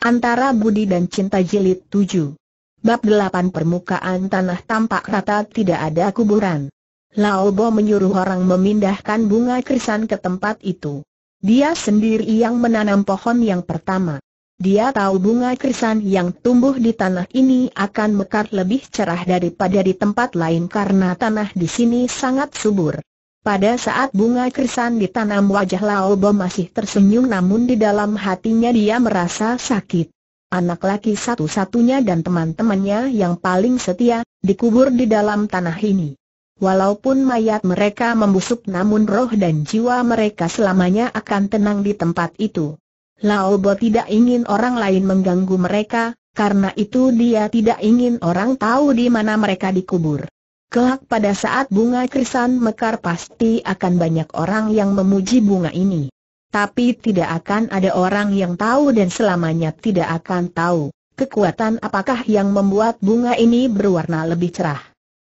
Antara Budi dan Cinta Jilid 7 Bab 8 Permukaan tanah tampak rata tidak ada kuburan. Lao Bo menyuruh orang memindahkan bunga krisan ke tempat itu. Dia sendiri yang menanam pohon yang pertama. Dia tahu bunga krisan yang tumbuh di tanah ini akan mekar lebih cerah daripada di tempat lain karena tanah di sini sangat subur. Pada saat bunga krisan ditanam wajah Lao Bo masih tersenyum namun di dalam hatinya dia merasa sakit. Anak laki satu-satunya dan teman-temannya yang paling setia, dikubur di dalam tanah ini. Walaupun mayat mereka membusuk namun roh dan jiwa mereka selamanya akan tenang di tempat itu. Lao Bo tidak ingin orang lain mengganggu mereka, karena itu dia tidak ingin orang tahu di mana mereka dikubur. Kelak pada saat bunga krisan mekar pasti akan banyak orang yang memuji bunga ini. Tapi tidak akan ada orang yang tahu dan selamanya tidak akan tahu, kekuatan apakah yang membuat bunga ini berwarna lebih cerah.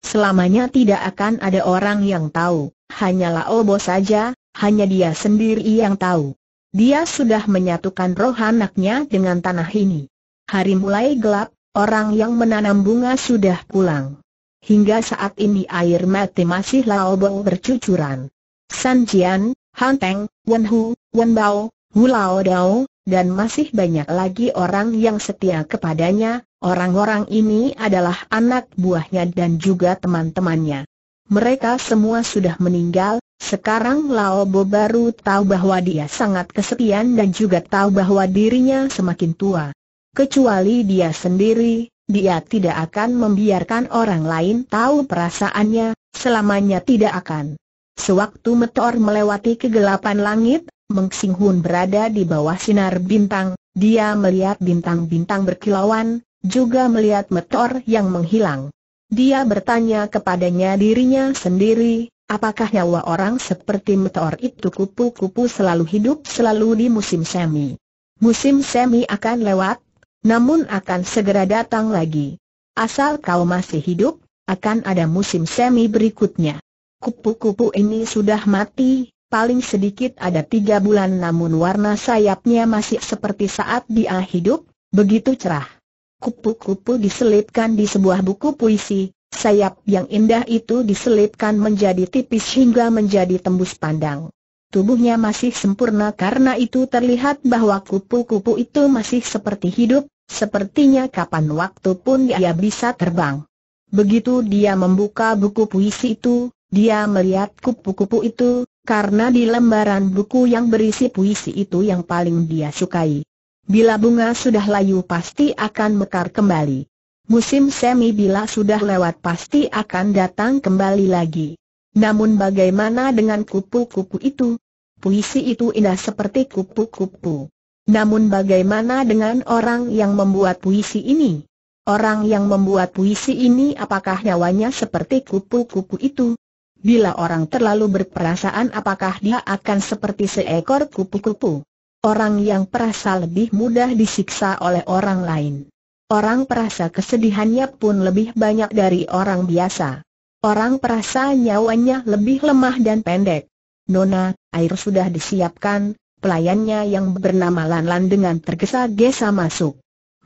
Selamanya tidak akan ada orang yang tahu, hanyalah Obo saja, hanya dia sendiri yang tahu. Dia sudah menyatukan roh anaknya dengan tanah ini. Hari mulai gelap, orang yang menanam bunga sudah pulang. Hingga saat ini air mati masih lao bercucuran. San Jian, Han Teng, Wen Hu, Wen Bao, Hu Lao Dao, dan masih banyak lagi orang yang setia kepadanya, orang-orang ini adalah anak buahnya dan juga teman-temannya. Mereka semua sudah meninggal, sekarang Lao Bo baru tahu bahwa dia sangat kesepian dan juga tahu bahwa dirinya semakin tua. Kecuali dia sendiri, dia tidak akan membiarkan orang lain tahu perasaannya, selamanya tidak akan. Sewaktu meteor melewati kegelapan langit, Meng Sing berada di bawah sinar bintang, dia melihat bintang-bintang berkilauan, juga melihat meteor yang menghilang. Dia bertanya kepadanya dirinya sendiri, apakah nyawa orang seperti meteor itu kupu-kupu selalu hidup selalu di musim semi. Musim semi akan lewat, namun akan segera datang lagi. Asal kau masih hidup, akan ada musim semi berikutnya. Kupu-kupu ini sudah mati, paling sedikit ada tiga bulan namun warna sayapnya masih seperti saat dia hidup, begitu cerah. Kupu-kupu diselipkan di sebuah buku puisi, sayap yang indah itu diselipkan menjadi tipis hingga menjadi tembus pandang. Tubuhnya masih sempurna karena itu terlihat bahwa kupu-kupu itu masih seperti hidup, sepertinya kapan waktu pun dia bisa terbang. Begitu dia membuka buku puisi itu, dia melihat kupu-kupu itu, karena di lembaran buku yang berisi puisi itu yang paling dia sukai. Bila bunga sudah layu pasti akan mekar kembali. Musim semi bila sudah lewat pasti akan datang kembali lagi. Namun bagaimana dengan kupu-kupu itu? Puisi itu indah seperti kupu-kupu. Namun bagaimana dengan orang yang membuat puisi ini? Orang yang membuat puisi ini apakah nyawanya seperti kupu-kupu itu? Bila orang terlalu berperasaan apakah dia akan seperti seekor kupu-kupu? Orang yang perasa lebih mudah disiksa oleh orang lain. Orang perasa kesedihannya pun lebih banyak dari orang biasa. Orang perasa nyawanya lebih lemah dan pendek. Nona, air sudah disiapkan, pelayannya yang bernama Lanlan dengan tergesa-gesa masuk.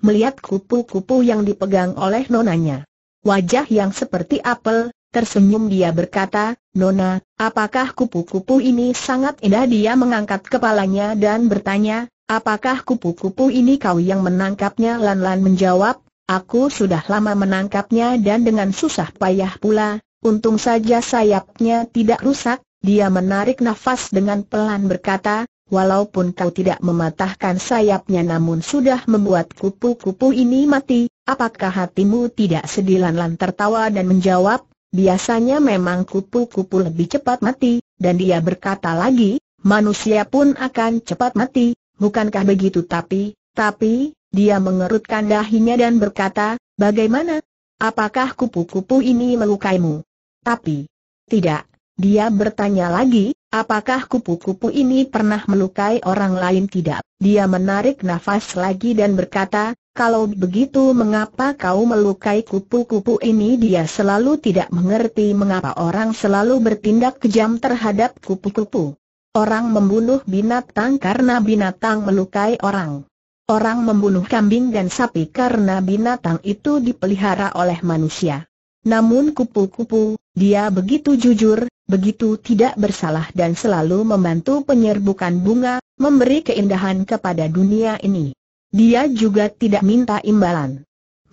Melihat kupu-kupu yang dipegang oleh nonanya. Wajah yang seperti apel, tersenyum dia berkata, Nona, apakah kupu-kupu ini sangat indah? Dia mengangkat kepalanya dan bertanya, apakah kupu-kupu ini kau yang menangkapnya? Lanlan menjawab, Aku sudah lama menangkapnya dan dengan susah payah pula, untung saja sayapnya tidak rusak, dia menarik nafas dengan pelan berkata, walaupun kau tidak mematahkan sayapnya namun sudah membuat kupu-kupu ini mati, apakah hatimu tidak sedih Lan tertawa dan menjawab, biasanya memang kupu-kupu lebih cepat mati, dan dia berkata lagi, manusia pun akan cepat mati, bukankah begitu tapi, tapi, dia mengerutkan dahinya dan berkata, bagaimana? Apakah kupu-kupu ini melukaimu? Tapi, tidak. Dia bertanya lagi, apakah kupu-kupu ini pernah melukai orang lain tidak? Dia menarik nafas lagi dan berkata, kalau begitu mengapa kau melukai kupu-kupu ini? Dia selalu tidak mengerti mengapa orang selalu bertindak kejam terhadap kupu-kupu. Orang membunuh binatang karena binatang melukai orang. Orang membunuh kambing dan sapi karena binatang itu dipelihara oleh manusia. Namun kupu-kupu, dia begitu jujur, begitu tidak bersalah dan selalu membantu penyerbukan bunga, memberi keindahan kepada dunia ini. Dia juga tidak minta imbalan.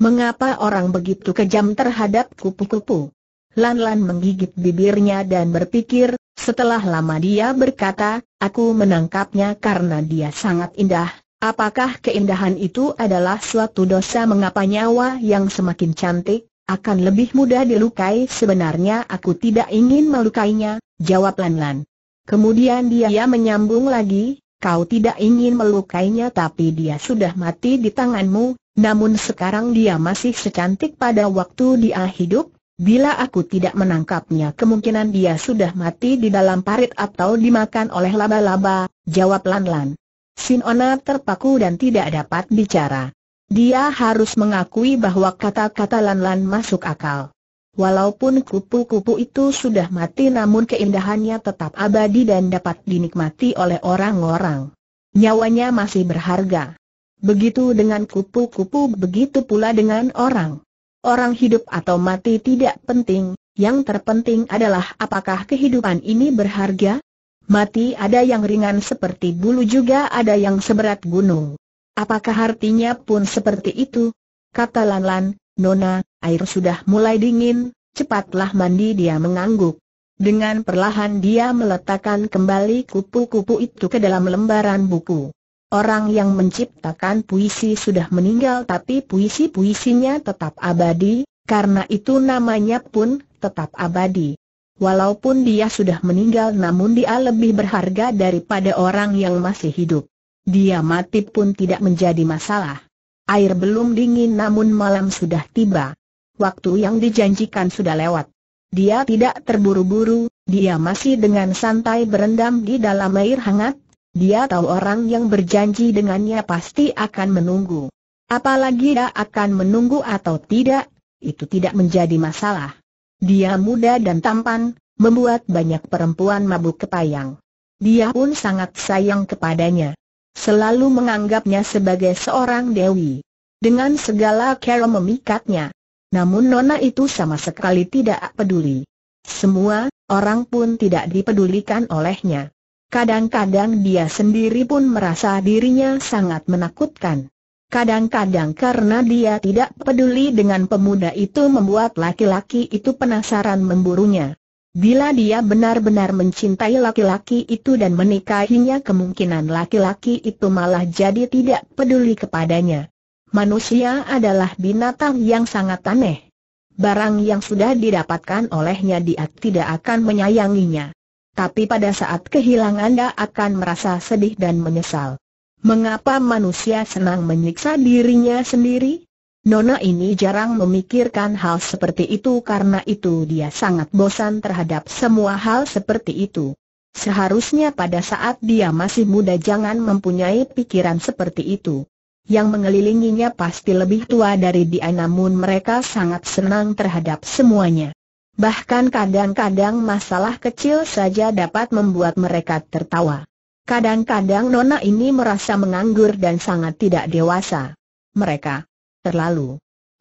Mengapa orang begitu kejam terhadap kupu-kupu? Lan-lan menggigit bibirnya dan berpikir, setelah lama dia berkata, aku menangkapnya karena dia sangat indah, Apakah keindahan itu adalah suatu dosa mengapa nyawa yang semakin cantik, akan lebih mudah dilukai sebenarnya aku tidak ingin melukainya, jawab Lan Lan. Kemudian dia menyambung lagi, kau tidak ingin melukainya tapi dia sudah mati di tanganmu, namun sekarang dia masih secantik pada waktu dia hidup, bila aku tidak menangkapnya kemungkinan dia sudah mati di dalam parit atau dimakan oleh laba-laba, jawab Lan Lan. Sinona terpaku dan tidak dapat bicara. Dia harus mengakui bahwa kata-kata Lan-Lan masuk akal. Walaupun kupu-kupu itu sudah mati namun keindahannya tetap abadi dan dapat dinikmati oleh orang-orang. Nyawanya masih berharga. Begitu dengan kupu-kupu begitu pula dengan orang. Orang hidup atau mati tidak penting, yang terpenting adalah apakah kehidupan ini berharga? Mati ada yang ringan seperti bulu juga ada yang seberat gunung. Apakah artinya pun seperti itu? Kata Lanlan, Nona, air sudah mulai dingin, cepatlah mandi dia mengangguk. Dengan perlahan dia meletakkan kembali kupu-kupu itu ke dalam lembaran buku. Orang yang menciptakan puisi sudah meninggal tapi puisi-puisinya tetap abadi, karena itu namanya pun tetap abadi. Walaupun dia sudah meninggal namun dia lebih berharga daripada orang yang masih hidup. Dia mati pun tidak menjadi masalah. Air belum dingin namun malam sudah tiba. Waktu yang dijanjikan sudah lewat. Dia tidak terburu-buru, dia masih dengan santai berendam di dalam air hangat. Dia tahu orang yang berjanji dengannya pasti akan menunggu. Apalagi dia akan menunggu atau tidak, itu tidak menjadi masalah. Dia muda dan tampan, membuat banyak perempuan mabuk kepayang. Dia pun sangat sayang kepadanya. Selalu menganggapnya sebagai seorang dewi. Dengan segala cara memikatnya. Namun Nona itu sama sekali tidak peduli. Semua, orang pun tidak dipedulikan olehnya. Kadang-kadang dia sendiri pun merasa dirinya sangat menakutkan. Kadang-kadang karena dia tidak peduli dengan pemuda itu membuat laki-laki itu penasaran memburunya. Bila dia benar-benar mencintai laki-laki itu dan menikahinya kemungkinan laki-laki itu malah jadi tidak peduli kepadanya. Manusia adalah binatang yang sangat aneh. Barang yang sudah didapatkan olehnya dia tidak akan menyayanginya. Tapi pada saat kehilangan dia akan merasa sedih dan menyesal. Mengapa manusia senang menyiksa dirinya sendiri? Nona ini jarang memikirkan hal seperti itu karena itu dia sangat bosan terhadap semua hal seperti itu. Seharusnya pada saat dia masih muda jangan mempunyai pikiran seperti itu. Yang mengelilinginya pasti lebih tua dari dia namun mereka sangat senang terhadap semuanya. Bahkan kadang-kadang masalah kecil saja dapat membuat mereka tertawa. Kadang-kadang Nona ini merasa menganggur dan sangat tidak dewasa. Mereka terlalu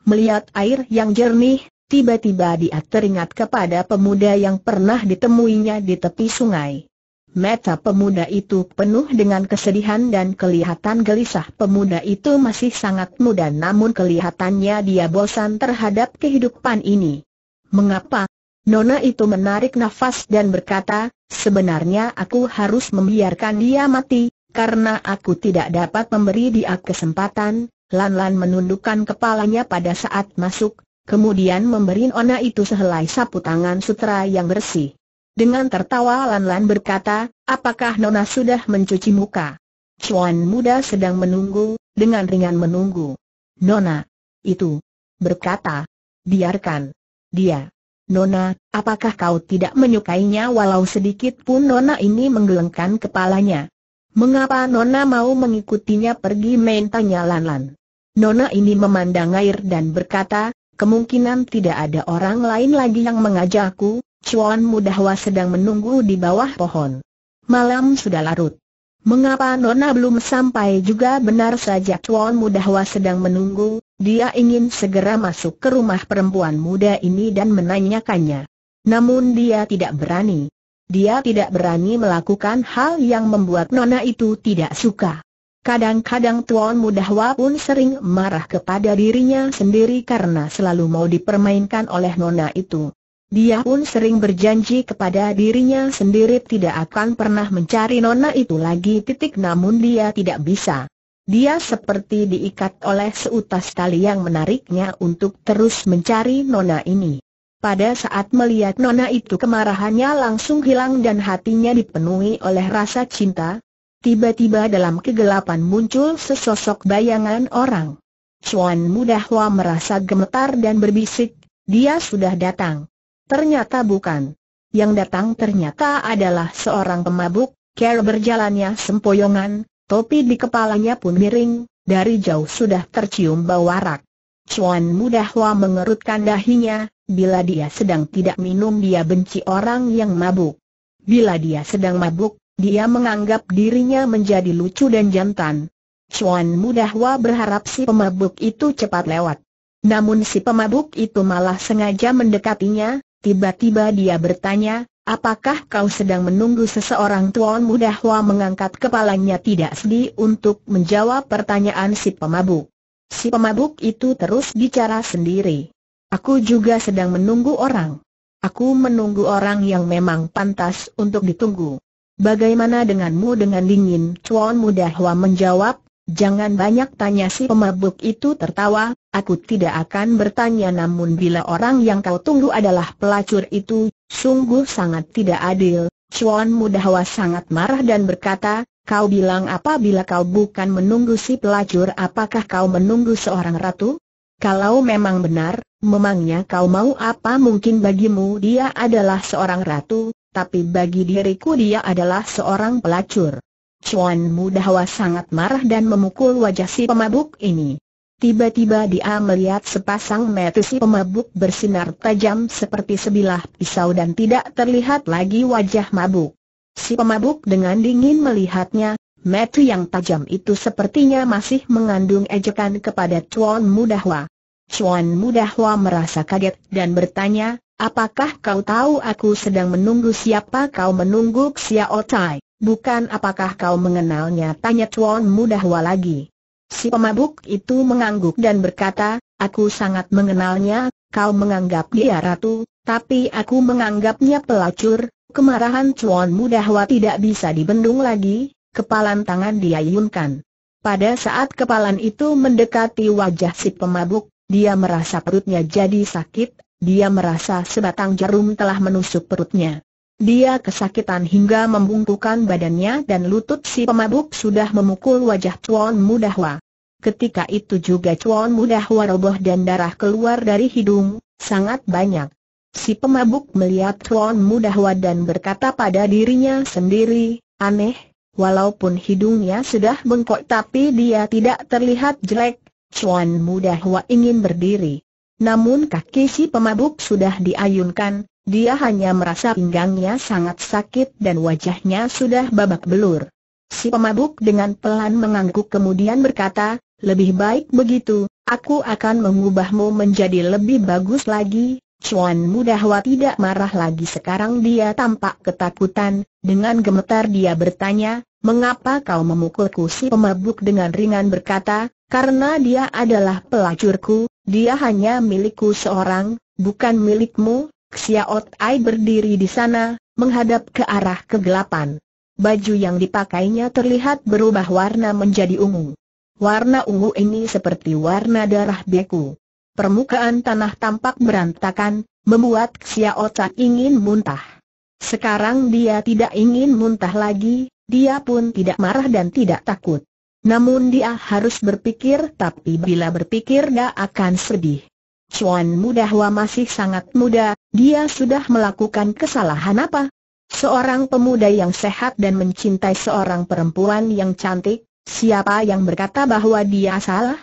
melihat air yang jernih, tiba-tiba dia teringat kepada pemuda yang pernah ditemuinya di tepi sungai. Mata pemuda itu penuh dengan kesedihan dan kelihatan gelisah pemuda itu masih sangat muda namun kelihatannya dia bosan terhadap kehidupan ini. Mengapa Nona itu menarik nafas dan berkata, sebenarnya aku harus membiarkan dia mati, karena aku tidak dapat memberi dia kesempatan. Lan-lan menundukkan kepalanya pada saat masuk, kemudian memberi Nona itu sehelai sapu tangan sutra yang bersih. Dengan tertawa Lan-lan berkata, apakah Nona sudah mencuci muka? Cuan muda sedang menunggu, dengan ringan menunggu. Nona, itu, berkata, biarkan, dia. Nona Apakah kau tidak menyukainya walau sedikit pun Nona ini menggelengkan kepalanya? Mengapa Nona mau mengikutinya pergi main tanya Lan? Nona ini memandang air dan berkata, kemungkinan tidak ada orang lain lagi yang mengajakku, Cuan Mudahwa sedang menunggu di bawah pohon. Malam sudah larut. Mengapa Nona belum sampai juga benar saja Chuan Mudahwa sedang menunggu, dia ingin segera masuk ke rumah perempuan muda ini dan menanyakannya. Namun dia tidak berani. Dia tidak berani melakukan hal yang membuat Nona itu tidak suka. Kadang-kadang Tuan Mudahwa pun sering marah kepada dirinya sendiri karena selalu mau dipermainkan oleh Nona itu. Dia pun sering berjanji kepada dirinya sendiri tidak akan pernah mencari nona itu lagi titik namun dia tidak bisa. Dia seperti diikat oleh seutas tali yang menariknya untuk terus mencari nona ini. Pada saat melihat Nona itu kemarahannya langsung hilang dan hatinya dipenuhi oleh rasa cinta. Tiba-tiba dalam kegelapan muncul sesosok bayangan orang. Chuan Muda Hua merasa gemetar dan berbisik, dia sudah datang. Ternyata bukan. Yang datang ternyata adalah seorang pemabuk, Care berjalannya sempoyongan, topi di kepalanya pun miring, dari jauh sudah tercium bau warak. Chuan Mudahwa mengerutkan dahinya, bila dia sedang tidak minum dia benci orang yang mabuk. Bila dia sedang mabuk, dia menganggap dirinya menjadi lucu dan jantan. Chuan Mudahwa berharap si pemabuk itu cepat lewat. Namun si pemabuk itu malah sengaja mendekatinya, tiba-tiba dia bertanya, Apakah kau sedang menunggu seseorang Tuan Mudahwa mengangkat kepalanya tidak sedih untuk menjawab pertanyaan si pemabuk? Si pemabuk itu terus bicara sendiri. Aku juga sedang menunggu orang. Aku menunggu orang yang memang pantas untuk ditunggu. Bagaimana denganmu dengan dingin? Chuan Muda Hua menjawab, jangan banyak tanya si pemabuk itu tertawa, aku tidak akan bertanya namun bila orang yang kau tunggu adalah pelacur itu, sungguh sangat tidak adil. Chuan Muda Hua sangat marah dan berkata, Kau bilang apa bila kau bukan menunggu si pelacur apakah kau menunggu seorang ratu? Kalau memang benar, memangnya kau mau apa mungkin bagimu dia adalah seorang ratu, tapi bagi diriku dia adalah seorang pelacur. Chuan Mudawa sangat marah dan memukul wajah si pemabuk ini. Tiba-tiba dia melihat sepasang mata si pemabuk bersinar tajam seperti sebilah pisau dan tidak terlihat lagi wajah mabuk. Si pemabuk dengan dingin melihatnya, metu yang tajam itu sepertinya masih mengandung ejekan kepada Chuan Mudahwa. Chuan Mudahwa merasa kaget dan bertanya, apakah kau tahu aku sedang menunggu siapa kau menunggu Xiao Tai? Bukan apakah kau mengenalnya? Tanya Chuan Mudahwa lagi. Si pemabuk itu mengangguk dan berkata, aku sangat mengenalnya, kau menganggap dia ratu, tapi aku menganggapnya pelacur, Kemarahan Chuan Mudahwa tidak bisa dibendung lagi, kepalan tangan diayunkan. Pada saat kepalan itu mendekati wajah si pemabuk, dia merasa perutnya jadi sakit, dia merasa sebatang jarum telah menusuk perutnya. Dia kesakitan hingga membungkukan badannya dan lutut si pemabuk sudah memukul wajah Chuan Mudahwa. Ketika itu juga Chuan Mudahwa roboh dan darah keluar dari hidung, sangat banyak. Si pemabuk melihat Tuan Mudahwa dan berkata pada dirinya sendiri, aneh, walaupun hidungnya sudah bengkok tapi dia tidak terlihat jelek, Tuan Mudahwa ingin berdiri. Namun kaki si pemabuk sudah diayunkan, dia hanya merasa pinggangnya sangat sakit dan wajahnya sudah babak belur. Si pemabuk dengan pelan mengangguk kemudian berkata, lebih baik begitu, aku akan mengubahmu menjadi lebih bagus lagi, Chuan Mudahwa tidak marah lagi sekarang dia tampak ketakutan, dengan gemetar dia bertanya, mengapa kau memukulku si pemabuk dengan ringan berkata, karena dia adalah pelacurku, dia hanya milikku seorang, bukan milikmu, Xiaot Ai berdiri di sana, menghadap ke arah kegelapan. Baju yang dipakainya terlihat berubah warna menjadi ungu. Warna ungu ini seperti warna darah beku permukaan tanah tampak berantakan, membuat Xiao Chan ingin muntah. Sekarang dia tidak ingin muntah lagi, dia pun tidak marah dan tidak takut. Namun dia harus berpikir tapi bila berpikir dia akan sedih. Chuan Muda Hua masih sangat muda, dia sudah melakukan kesalahan apa? Seorang pemuda yang sehat dan mencintai seorang perempuan yang cantik, siapa yang berkata bahwa dia salah?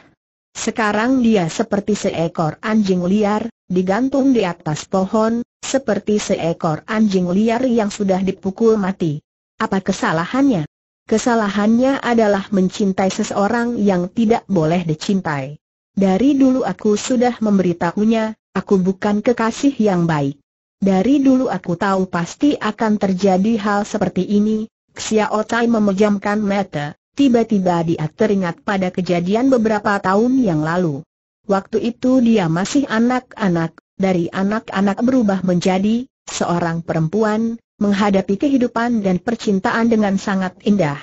Sekarang dia seperti seekor anjing liar, digantung di atas pohon, seperti seekor anjing liar yang sudah dipukul mati. Apa kesalahannya? Kesalahannya adalah mencintai seseorang yang tidak boleh dicintai. Dari dulu aku sudah memberitahunya, aku bukan kekasih yang baik. Dari dulu aku tahu pasti akan terjadi hal seperti ini, Xiao Tai memejamkan mata, tiba-tiba dia teringat pada kejadian beberapa tahun yang lalu. Waktu itu dia masih anak-anak, dari anak-anak berubah menjadi seorang perempuan, menghadapi kehidupan dan percintaan dengan sangat indah.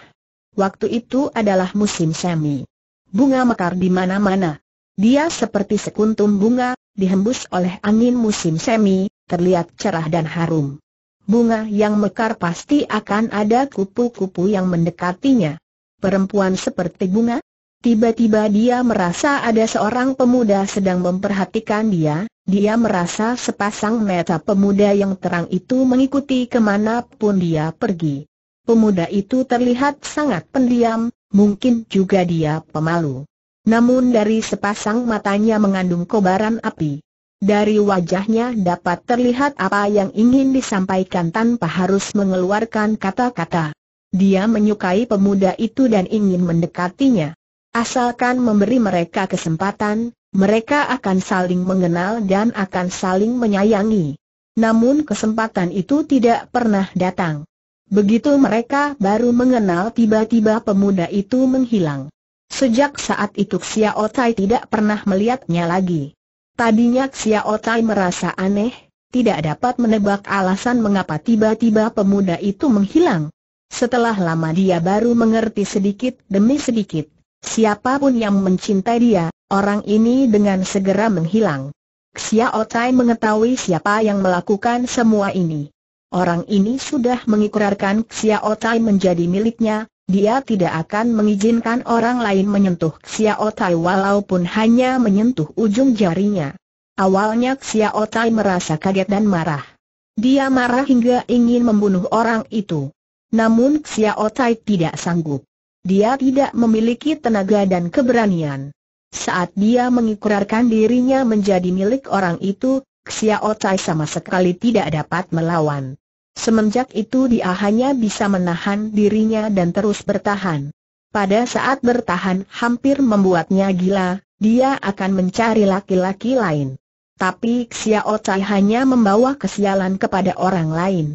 Waktu itu adalah musim semi. Bunga mekar di mana-mana. Dia seperti sekuntum bunga, dihembus oleh angin musim semi, terlihat cerah dan harum. Bunga yang mekar pasti akan ada kupu-kupu yang mendekatinya perempuan seperti bunga? Tiba-tiba dia merasa ada seorang pemuda sedang memperhatikan dia, dia merasa sepasang mata pemuda yang terang itu mengikuti kemanapun dia pergi. Pemuda itu terlihat sangat pendiam, mungkin juga dia pemalu. Namun dari sepasang matanya mengandung kobaran api. Dari wajahnya dapat terlihat apa yang ingin disampaikan tanpa harus mengeluarkan kata-kata. Dia menyukai pemuda itu dan ingin mendekatinya. Asalkan memberi mereka kesempatan, mereka akan saling mengenal dan akan saling menyayangi. Namun kesempatan itu tidak pernah datang. Begitu mereka baru mengenal tiba-tiba pemuda itu menghilang. Sejak saat itu Xiao Tai tidak pernah melihatnya lagi. Tadinya Xiao Tai merasa aneh, tidak dapat menebak alasan mengapa tiba-tiba pemuda itu menghilang. Setelah lama dia baru mengerti sedikit demi sedikit. Siapapun yang mencintai dia, orang ini dengan segera menghilang. Xiao Tai mengetahui siapa yang melakukan semua ini. Orang ini sudah mengikrarkan Xiao Tai menjadi miliknya, dia tidak akan mengizinkan orang lain menyentuh Xiao Tai walaupun hanya menyentuh ujung jarinya. Awalnya Xiao Tai merasa kaget dan marah. Dia marah hingga ingin membunuh orang itu. Namun Xiao Tai tidak sanggup. Dia tidak memiliki tenaga dan keberanian. Saat dia mengikrarkan dirinya menjadi milik orang itu, Xiao Tai sama sekali tidak dapat melawan. Semenjak itu dia hanya bisa menahan dirinya dan terus bertahan. Pada saat bertahan hampir membuatnya gila, dia akan mencari laki-laki lain. Tapi Xiao Tai hanya membawa kesialan kepada orang lain.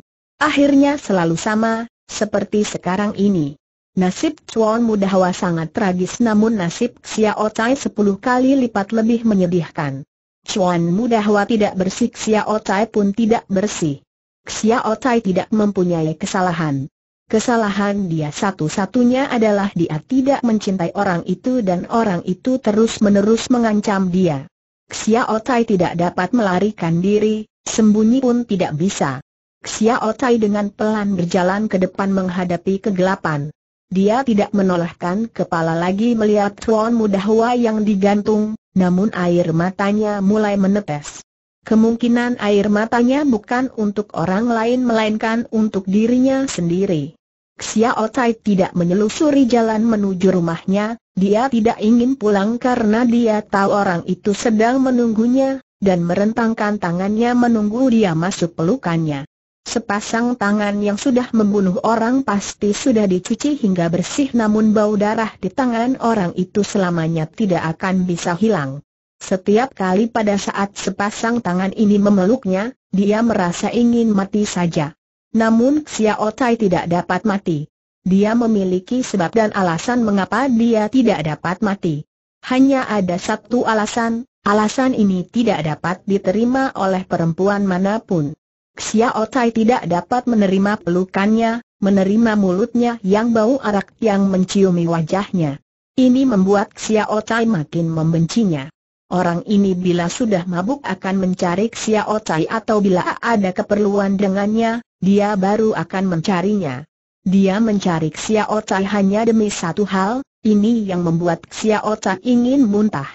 Akhirnya selalu sama, seperti sekarang ini. Nasib Chuan Mudahwa sangat tragis namun nasib Xiao Tai sepuluh kali lipat lebih menyedihkan. Chuan Mudahwa tidak bersih Xiao Tai pun tidak bersih. Xiao Tai tidak mempunyai kesalahan. Kesalahan dia satu-satunya adalah dia tidak mencintai orang itu dan orang itu terus-menerus mengancam dia. Xiao Tai tidak dapat melarikan diri, sembunyi pun tidak bisa. Xiao Tai dengan pelan berjalan ke depan menghadapi kegelapan. Dia tidak menolehkan kepala lagi melihat Tuan Muda Hua yang digantung, namun air matanya mulai menetes. Kemungkinan air matanya bukan untuk orang lain melainkan untuk dirinya sendiri. Xiao Tai tidak menyelusuri jalan menuju rumahnya, dia tidak ingin pulang karena dia tahu orang itu sedang menunggunya, dan merentangkan tangannya menunggu dia masuk pelukannya. Sepasang tangan yang sudah membunuh orang pasti sudah dicuci hingga bersih namun bau darah di tangan orang itu selamanya tidak akan bisa hilang. Setiap kali pada saat sepasang tangan ini memeluknya, dia merasa ingin mati saja. Namun Xiao Tai tidak dapat mati. Dia memiliki sebab dan alasan mengapa dia tidak dapat mati. Hanya ada satu alasan, alasan ini tidak dapat diterima oleh perempuan manapun. Xiao Otai tidak dapat menerima pelukannya, menerima mulutnya yang bau arak yang menciumi wajahnya. Ini membuat Xiao Otai makin membencinya. Orang ini bila sudah mabuk akan mencari Xiao Otai atau bila ada keperluan dengannya, dia baru akan mencarinya. Dia mencari Xiao Otai hanya demi satu hal, ini yang membuat Xiao Otai ingin muntah.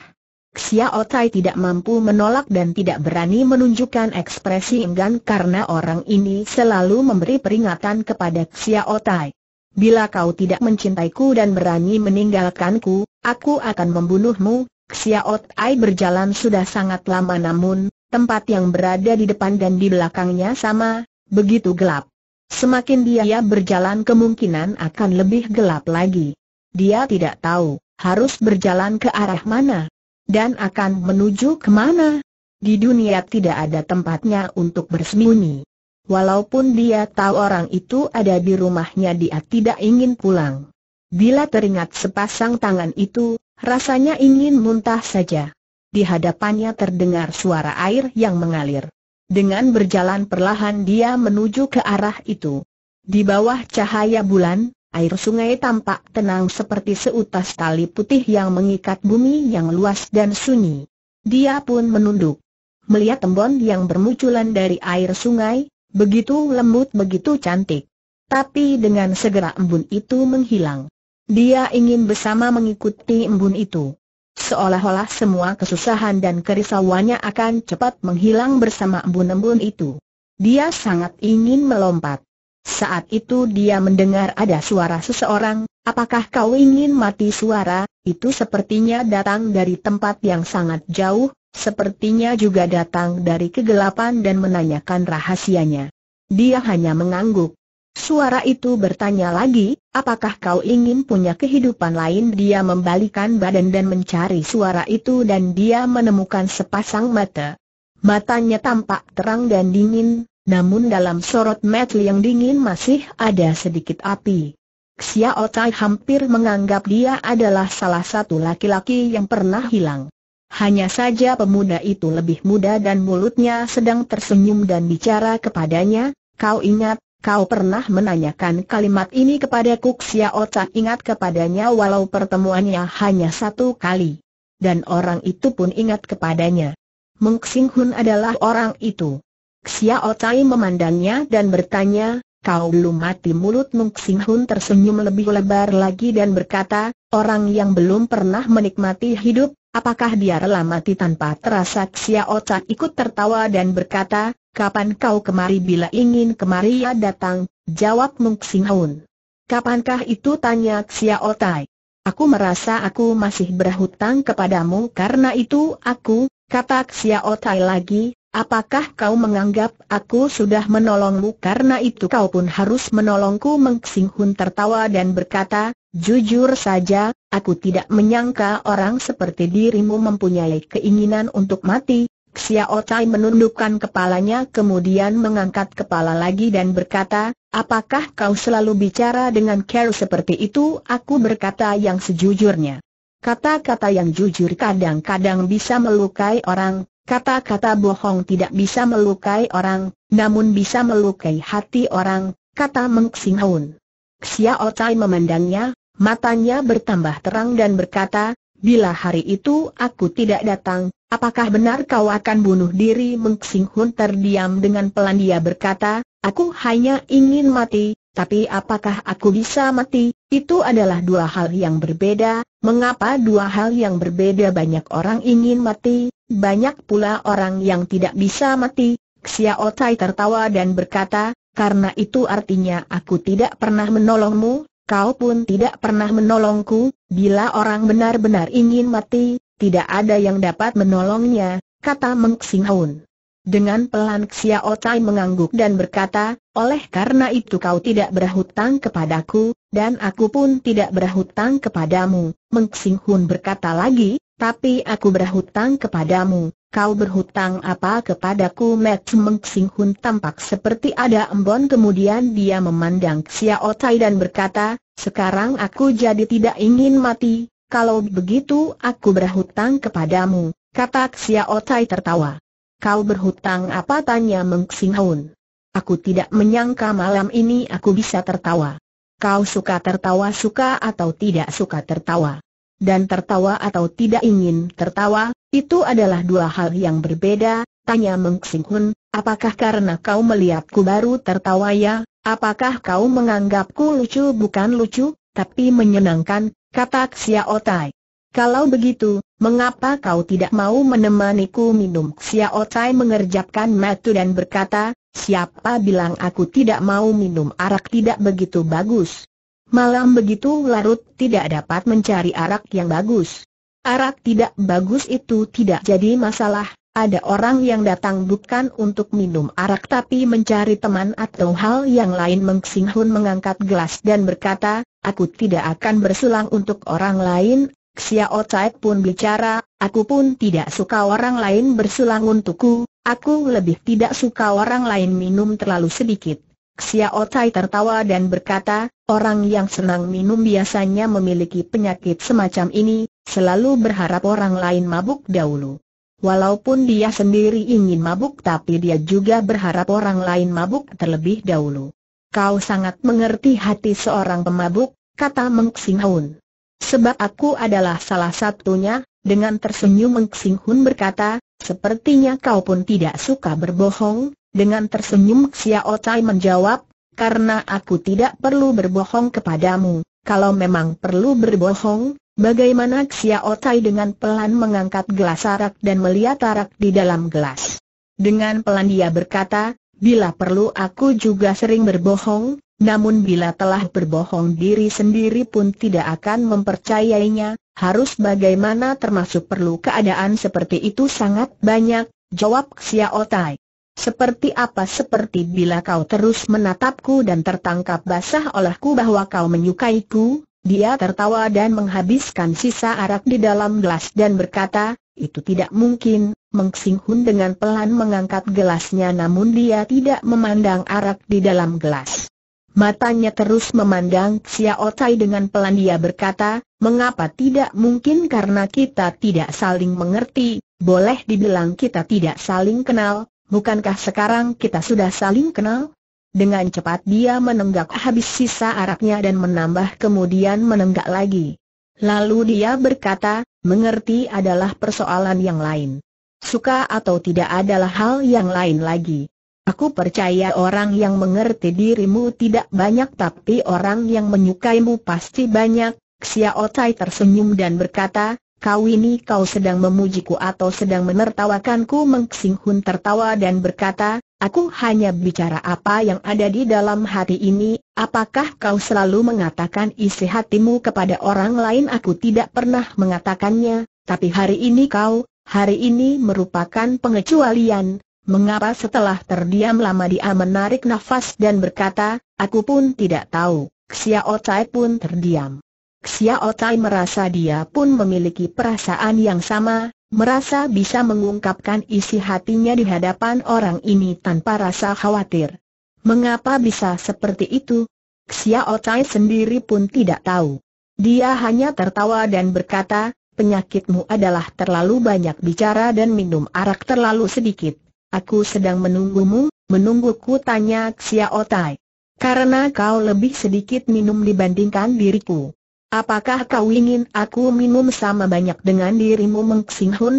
Xiao Tai tidak mampu menolak dan tidak berani menunjukkan ekspresi enggan karena orang ini selalu memberi peringatan kepada Xiao Tai. Bila kau tidak mencintaiku dan berani meninggalkanku, aku akan membunuhmu. Xiao Tai berjalan sudah sangat lama namun, tempat yang berada di depan dan di belakangnya sama, begitu gelap. Semakin dia berjalan kemungkinan akan lebih gelap lagi. Dia tidak tahu, harus berjalan ke arah mana. Dan akan menuju kemana? Di dunia tidak ada tempatnya untuk bersembunyi. Walaupun dia tahu orang itu ada di rumahnya dia tidak ingin pulang. Bila teringat sepasang tangan itu, rasanya ingin muntah saja. Di hadapannya terdengar suara air yang mengalir. Dengan berjalan perlahan dia menuju ke arah itu. Di bawah cahaya bulan, Air sungai tampak tenang seperti seutas tali putih yang mengikat bumi yang luas dan sunyi. Dia pun menunduk. Melihat tembon yang bermunculan dari air sungai, begitu lembut begitu cantik. Tapi dengan segera embun itu menghilang. Dia ingin bersama mengikuti embun itu. Seolah-olah semua kesusahan dan kerisauannya akan cepat menghilang bersama embun-embun itu. Dia sangat ingin melompat. Saat itu dia mendengar ada suara seseorang, apakah kau ingin mati suara, itu sepertinya datang dari tempat yang sangat jauh, sepertinya juga datang dari kegelapan dan menanyakan rahasianya. Dia hanya mengangguk. Suara itu bertanya lagi, apakah kau ingin punya kehidupan lain? Dia membalikan badan dan mencari suara itu dan dia menemukan sepasang mata. Matanya tampak terang dan dingin, namun dalam sorot metal yang dingin masih ada sedikit api. Xiao Tai hampir menganggap dia adalah salah satu laki-laki yang pernah hilang. Hanya saja pemuda itu lebih muda dan mulutnya sedang tersenyum dan bicara kepadanya, kau ingat, Kau pernah menanyakan kalimat ini kepada Kuxia ingat kepadanya walau pertemuannya hanya satu kali. Dan orang itu pun ingat kepadanya. Meng Sing adalah orang itu. Xiao Tai memandangnya dan bertanya, kau belum mati mulut Nung Sing Hun tersenyum lebih lebar lagi dan berkata, orang yang belum pernah menikmati hidup, apakah dia rela mati tanpa terasa Xiao Tai ikut tertawa dan berkata, kapan kau kemari bila ingin kemari ya datang, jawab Nung Sing Hun. Kapankah itu tanya Xiao Tai. Aku merasa aku masih berhutang kepadamu karena itu aku, kata Xiao Tai lagi, Apakah kau menganggap aku sudah menolongmu karena itu kau pun harus menolongku Meng Hun tertawa dan berkata, jujur saja, aku tidak menyangka orang seperti dirimu mempunyai keinginan untuk mati. Xiao menundukkan kepalanya kemudian mengangkat kepala lagi dan berkata, apakah kau selalu bicara dengan care seperti itu? Aku berkata yang sejujurnya. Kata-kata yang jujur kadang-kadang bisa melukai orang, Kata-kata bohong tidak bisa melukai orang, namun bisa melukai hati orang, kata Meng Xinghaun. Xiao Tai memandangnya, matanya bertambah terang dan berkata, bila hari itu aku tidak datang, apakah benar kau akan bunuh diri? Meng Xinghun terdiam dengan pelan dia berkata, aku hanya ingin mati, tapi apakah aku bisa mati? Itu adalah dua hal yang berbeda, mengapa dua hal yang berbeda banyak orang ingin mati, banyak pula orang yang tidak bisa mati, Xiao Tai tertawa dan berkata, karena itu artinya aku tidak pernah menolongmu, kau pun tidak pernah menolongku, bila orang benar-benar ingin mati, tidak ada yang dapat menolongnya, kata Meng Xinghaun. Dengan pelan Xiao Tai mengangguk dan berkata, oleh karena itu kau tidak berhutang kepadaku, dan aku pun tidak berhutang kepadamu, Meng Xinghaun berkata lagi, tapi aku berhutang kepadamu, kau berhutang apa kepadaku Met Mengxing Hun tampak seperti ada embon kemudian dia memandang Xiao Tai dan berkata, sekarang aku jadi tidak ingin mati, kalau begitu aku berhutang kepadamu, kata Xiao Tai tertawa. Kau berhutang apa tanya Mengxing Hun? Aku tidak menyangka malam ini aku bisa tertawa. Kau suka tertawa suka atau tidak suka tertawa. Dan tertawa atau tidak ingin tertawa, itu adalah dua hal yang berbeda, tanya Meng Sing Hun, apakah karena kau melihatku baru tertawa ya, apakah kau menganggapku lucu bukan lucu, tapi menyenangkan, kata Xiao Tai. Kalau begitu, mengapa kau tidak mau menemaniku minum? Xiao Tai mengerjapkan matu dan berkata, siapa bilang aku tidak mau minum arak tidak begitu bagus, Malam begitu larut tidak dapat mencari arak yang bagus. Arak tidak bagus itu tidak jadi masalah, ada orang yang datang bukan untuk minum arak tapi mencari teman atau hal yang lain Meng Sing Hun mengangkat gelas dan berkata, aku tidak akan berselang untuk orang lain. Xiao Cai pun bicara, aku pun tidak suka orang lain berselang untukku, aku lebih tidak suka orang lain minum terlalu sedikit. Xiao Tai tertawa dan berkata, orang yang senang minum biasanya memiliki penyakit semacam ini, selalu berharap orang lain mabuk dahulu. Walaupun dia sendiri ingin mabuk tapi dia juga berharap orang lain mabuk terlebih dahulu. Kau sangat mengerti hati seorang pemabuk, kata Meng Xing Hun. Sebab aku adalah salah satunya, dengan tersenyum Meng Xing Hun berkata, sepertinya kau pun tidak suka berbohong, dengan tersenyum Xiao Tai menjawab, karena aku tidak perlu berbohong kepadamu. Kalau memang perlu berbohong, bagaimana Xiao Tai dengan pelan mengangkat gelas arak dan melihat arak di dalam gelas. Dengan pelan dia berkata, bila perlu aku juga sering berbohong, namun bila telah berbohong diri sendiri pun tidak akan mempercayainya, harus bagaimana termasuk perlu keadaan seperti itu sangat banyak, jawab Xiao Tai. Seperti apa seperti bila kau terus menatapku dan tertangkap basah olehku bahwa kau menyukaiku? Dia tertawa dan menghabiskan sisa arak di dalam gelas dan berkata, itu tidak mungkin, Mengsinggung dengan pelan mengangkat gelasnya namun dia tidak memandang arak di dalam gelas. Matanya terus memandang Xiao Tai dengan pelan dia berkata, mengapa tidak mungkin karena kita tidak saling mengerti, boleh dibilang kita tidak saling kenal, Bukankah sekarang kita sudah saling kenal? Dengan cepat dia menenggak habis sisa araknya dan menambah kemudian menenggak lagi. Lalu dia berkata, mengerti adalah persoalan yang lain. Suka atau tidak adalah hal yang lain lagi. Aku percaya orang yang mengerti dirimu tidak banyak tapi orang yang menyukaimu pasti banyak. Xiao Tai tersenyum dan berkata, kau ini kau sedang memujiku atau sedang menertawakanku Meng Hun tertawa dan berkata, aku hanya bicara apa yang ada di dalam hati ini, apakah kau selalu mengatakan isi hatimu kepada orang lain aku tidak pernah mengatakannya, tapi hari ini kau, hari ini merupakan pengecualian, mengapa setelah terdiam lama dia menarik nafas dan berkata, aku pun tidak tahu, Xiao pun terdiam. Xiaotai Otai merasa dia pun memiliki perasaan yang sama, merasa bisa mengungkapkan isi hatinya di hadapan orang ini tanpa rasa khawatir. Mengapa bisa seperti itu? Xiaotai Otai sendiri pun tidak tahu. Dia hanya tertawa dan berkata, penyakitmu adalah terlalu banyak bicara dan minum arak terlalu sedikit. Aku sedang menunggumu, menungguku tanya Xiaotai. Otai. Karena kau lebih sedikit minum dibandingkan diriku. Apakah kau ingin aku minum sama banyak dengan dirimu Meng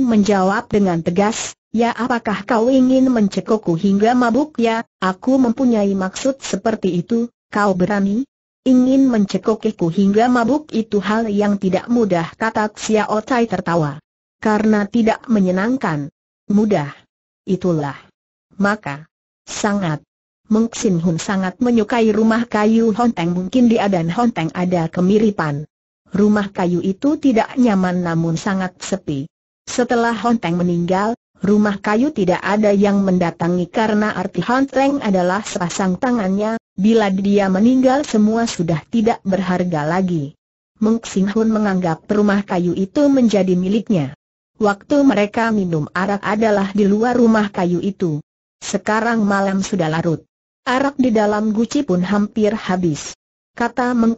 menjawab dengan tegas, ya apakah kau ingin mencekokku hingga mabuk ya, aku mempunyai maksud seperti itu, kau berani? Ingin mencekokiku hingga mabuk itu hal yang tidak mudah kata Xiao Tai tertawa. Karena tidak menyenangkan. Mudah. Itulah. Maka. Sangat. Meng Sin Hun sangat menyukai rumah kayu Honteng mungkin dia dan Honteng ada kemiripan. Rumah kayu itu tidak nyaman namun sangat sepi. Setelah Honteng meninggal, rumah kayu tidak ada yang mendatangi karena arti Honteng adalah sepasang tangannya, bila dia meninggal semua sudah tidak berharga lagi. Meng Sin Hun menganggap rumah kayu itu menjadi miliknya. Waktu mereka minum arak adalah di luar rumah kayu itu. Sekarang malam sudah larut. Arak di dalam guci pun hampir habis. Kata Meng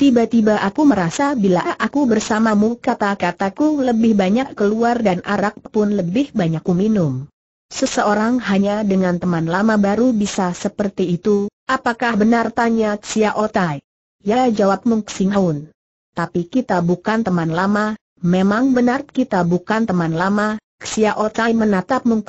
tiba-tiba aku merasa bila aku bersamamu kata-kataku lebih banyak keluar dan arak pun lebih banyak minum. Seseorang hanya dengan teman lama baru bisa seperti itu, apakah benar tanya Xiaotai? Otai? Ya jawab Meng Tapi kita bukan teman lama, memang benar kita bukan teman lama, Xiaotai Otai menatap Meng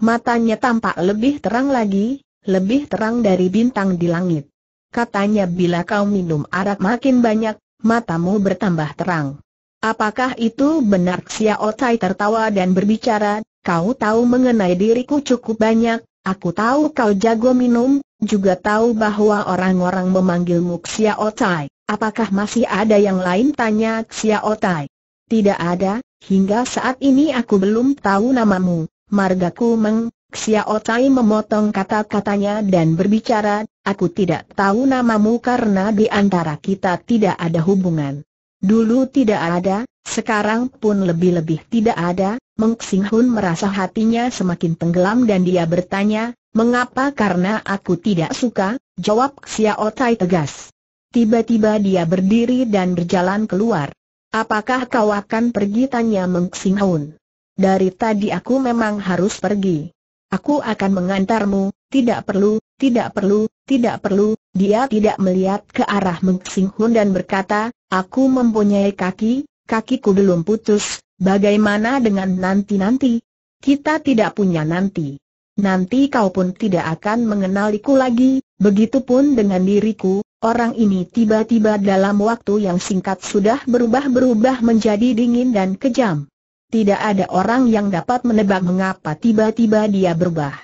matanya tampak lebih terang lagi, lebih terang dari bintang di langit. Katanya bila kau minum arak makin banyak, matamu bertambah terang. Apakah itu benar Xiao Tai tertawa dan berbicara, kau tahu mengenai diriku cukup banyak, aku tahu kau jago minum, juga tahu bahwa orang-orang memanggilmu Xiao Tai. Apakah masih ada yang lain tanya Xiao Tai? Tidak ada, hingga saat ini aku belum tahu namamu, margaku Meng, Xiao Tai memotong kata-katanya dan berbicara, aku tidak tahu namamu karena di antara kita tidak ada hubungan. Dulu tidak ada, sekarang pun lebih-lebih tidak ada, Meng Xing Hun merasa hatinya semakin tenggelam dan dia bertanya, mengapa karena aku tidak suka, jawab Xiao Tai tegas. Tiba-tiba dia berdiri dan berjalan keluar. Apakah kau akan pergi tanya Meng Xing Hun? Dari tadi aku memang harus pergi. Aku akan mengantarmu, tidak perlu, tidak perlu, tidak perlu, dia tidak melihat ke arah Meng Hun dan berkata, aku mempunyai kaki, kakiku belum putus, bagaimana dengan nanti-nanti? Kita tidak punya nanti. Nanti kau pun tidak akan mengenaliku lagi, begitupun dengan diriku, orang ini tiba-tiba dalam waktu yang singkat sudah berubah-berubah menjadi dingin dan kejam. Tidak ada orang yang dapat menebak mengapa tiba-tiba dia berubah.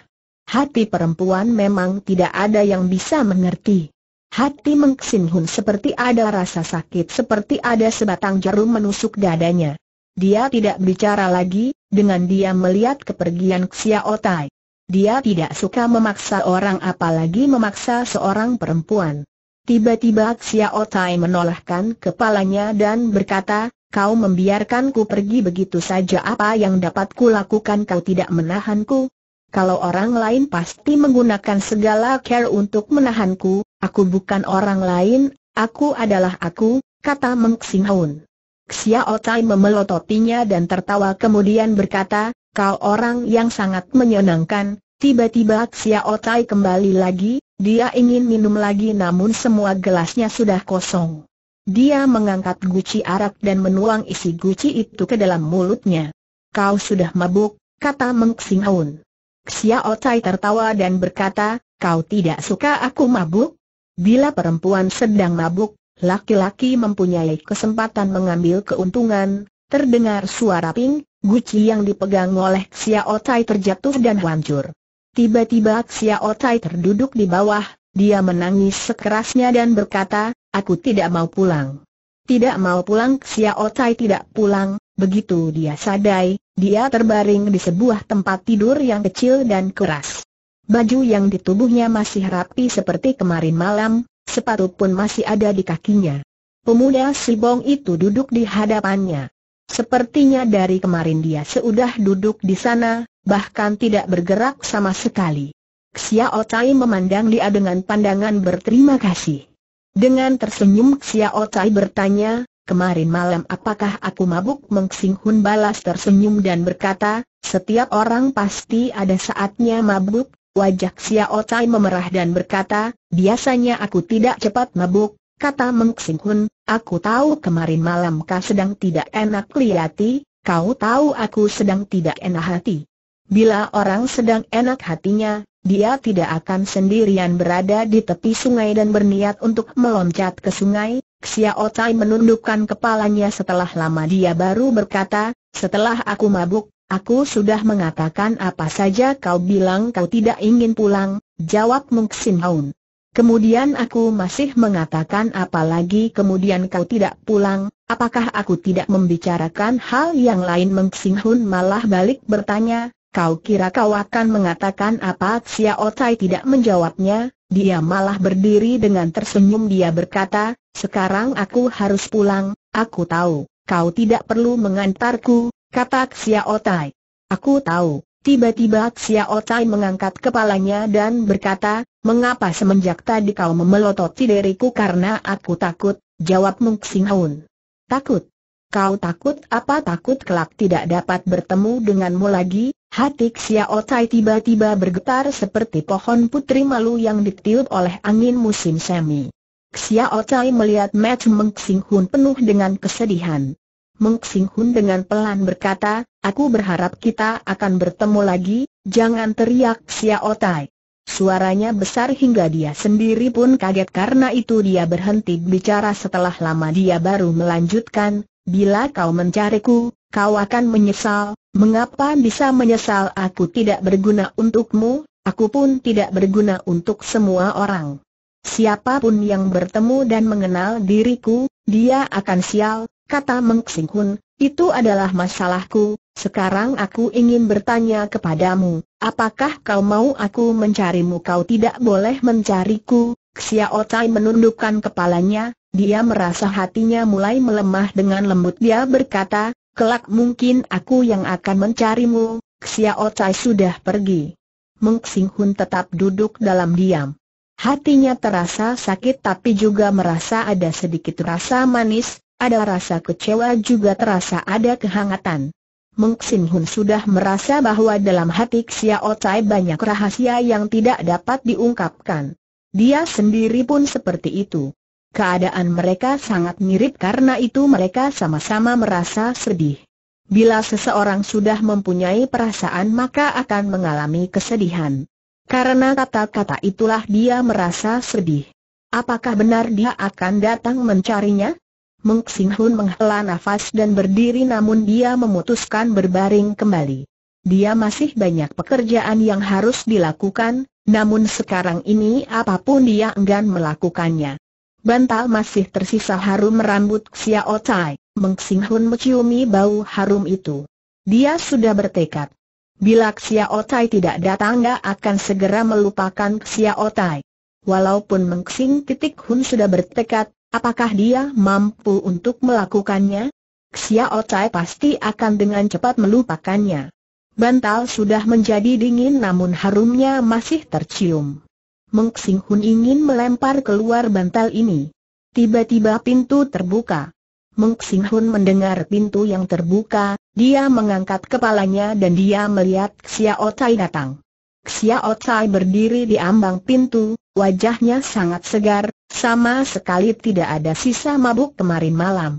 Hati perempuan memang tidak ada yang bisa mengerti. Hati mengkesin Hun seperti ada rasa sakit seperti ada sebatang jarum menusuk dadanya. Dia tidak bicara lagi, dengan dia melihat kepergian Xiao Tai. Dia tidak suka memaksa orang apalagi memaksa seorang perempuan. Tiba-tiba Xiao Tai menolakkan kepalanya dan berkata, Kau membiarkanku pergi begitu saja apa yang dapat kulakukan kau tidak menahanku? Kalau orang lain pasti menggunakan segala care untuk menahanku, aku bukan orang lain, aku adalah aku, kata Meng Xinghun. Xia Otai memelototinya dan tertawa kemudian berkata, kau orang yang sangat menyenangkan, tiba-tiba Xia Otai kembali lagi, dia ingin minum lagi namun semua gelasnya sudah kosong. Dia mengangkat guci arak dan menuang isi guci itu ke dalam mulutnya. Kau sudah mabuk, kata Meng Xingaun. Xiao Tai tertawa dan berkata, kau tidak suka aku mabuk? Bila perempuan sedang mabuk, laki-laki mempunyai kesempatan mengambil keuntungan, terdengar suara ping, guci yang dipegang oleh Xiao Tai terjatuh dan hancur. Tiba-tiba Xiao Tai terduduk di bawah, dia menangis sekerasnya dan berkata, Aku tidak mau pulang. Tidak mau pulang Xiao Tai tidak pulang, begitu dia sadai, dia terbaring di sebuah tempat tidur yang kecil dan keras. Baju yang di tubuhnya masih rapi seperti kemarin malam, sepatu pun masih ada di kakinya. Pemuda Sibong itu duduk di hadapannya. Sepertinya dari kemarin dia seudah duduk di sana, bahkan tidak bergerak sama sekali. Xiao Tai memandang dia dengan pandangan berterima kasih. Dengan tersenyum Xiao Tai bertanya, kemarin malam apakah aku mabuk Meng Hun balas tersenyum dan berkata, setiap orang pasti ada saatnya mabuk, wajah Xiao Tai memerah dan berkata, biasanya aku tidak cepat mabuk, kata Meng Hun, aku tahu kemarin malam kau sedang tidak enak lihati, kau tahu aku sedang tidak enak hati. Bila orang sedang enak hatinya, dia tidak akan sendirian berada di tepi sungai dan berniat untuk meloncat ke sungai. Xiao Tai menundukkan kepalanya setelah lama dia baru berkata, setelah aku mabuk, aku sudah mengatakan apa saja kau bilang kau tidak ingin pulang, jawab Mung Sin Haun. Kemudian aku masih mengatakan apalagi kemudian kau tidak pulang, apakah aku tidak membicarakan hal yang lain Meng Hun malah balik bertanya, Kau kira kau akan mengatakan apa? Xiao Tai tidak menjawabnya, dia malah berdiri dengan tersenyum dia berkata, sekarang aku harus pulang, aku tahu, kau tidak perlu mengantarku, kata Xiao Tai. Aku tahu, tiba-tiba Xiao Tai mengangkat kepalanya dan berkata, mengapa semenjak tadi kau memelototi diriku karena aku takut, jawab Meng Xinghaun. Takut? Kau takut apa takut kelak tidak dapat bertemu denganmu lagi, Hati Xiao Tai tiba-tiba bergetar seperti pohon putri malu yang ditiup oleh angin musim semi. Xiao Tai melihat Match Meng Xinghun penuh dengan kesedihan. Meng Xinghun dengan pelan berkata, aku berharap kita akan bertemu lagi, jangan teriak Xiao Tai. Suaranya besar hingga dia sendiri pun kaget karena itu dia berhenti bicara setelah lama dia baru melanjutkan, bila kau mencariku, kau akan menyesal, mengapa bisa menyesal aku tidak berguna untukmu, aku pun tidak berguna untuk semua orang. Siapapun yang bertemu dan mengenal diriku, dia akan sial, kata Meng Xinghun, itu adalah masalahku, sekarang aku ingin bertanya kepadamu, apakah kau mau aku mencarimu kau tidak boleh mencariku, Xiao Tai menundukkan kepalanya, dia merasa hatinya mulai melemah dengan lembut dia berkata, kelak mungkin aku yang akan mencarimu, Xiao Cai sudah pergi. Meng Xing Hun tetap duduk dalam diam. Hatinya terasa sakit tapi juga merasa ada sedikit rasa manis, ada rasa kecewa juga terasa ada kehangatan. Meng Xing Hun sudah merasa bahwa dalam hati Xiao Cai banyak rahasia yang tidak dapat diungkapkan. Dia sendiri pun seperti itu. Keadaan mereka sangat mirip karena itu mereka sama-sama merasa sedih. Bila seseorang sudah mempunyai perasaan maka akan mengalami kesedihan. Karena kata-kata itulah dia merasa sedih. Apakah benar dia akan datang mencarinya? Meng Sing Hun menghela nafas dan berdiri namun dia memutuskan berbaring kembali. Dia masih banyak pekerjaan yang harus dilakukan, namun sekarang ini apapun dia enggan melakukannya. Bantal masih tersisa harum rambut Xiao Tai. Meng Sing Hun menciumi bau harum itu. Dia sudah bertekad. Bila Xiao Tai tidak datang dia akan segera melupakan Xiao Tai. Walaupun Meng Sing titik Hun sudah bertekad, apakah dia mampu untuk melakukannya? Xiao Tai pasti akan dengan cepat melupakannya. Bantal sudah menjadi dingin namun harumnya masih tercium. Meng Sing Hun ingin melempar keluar bantal ini. Tiba-tiba pintu terbuka. Meng Sing Hun mendengar pintu yang terbuka, dia mengangkat kepalanya dan dia melihat Xiao Tai datang. Xiao Tai berdiri di ambang pintu, wajahnya sangat segar, sama sekali tidak ada sisa mabuk kemarin malam.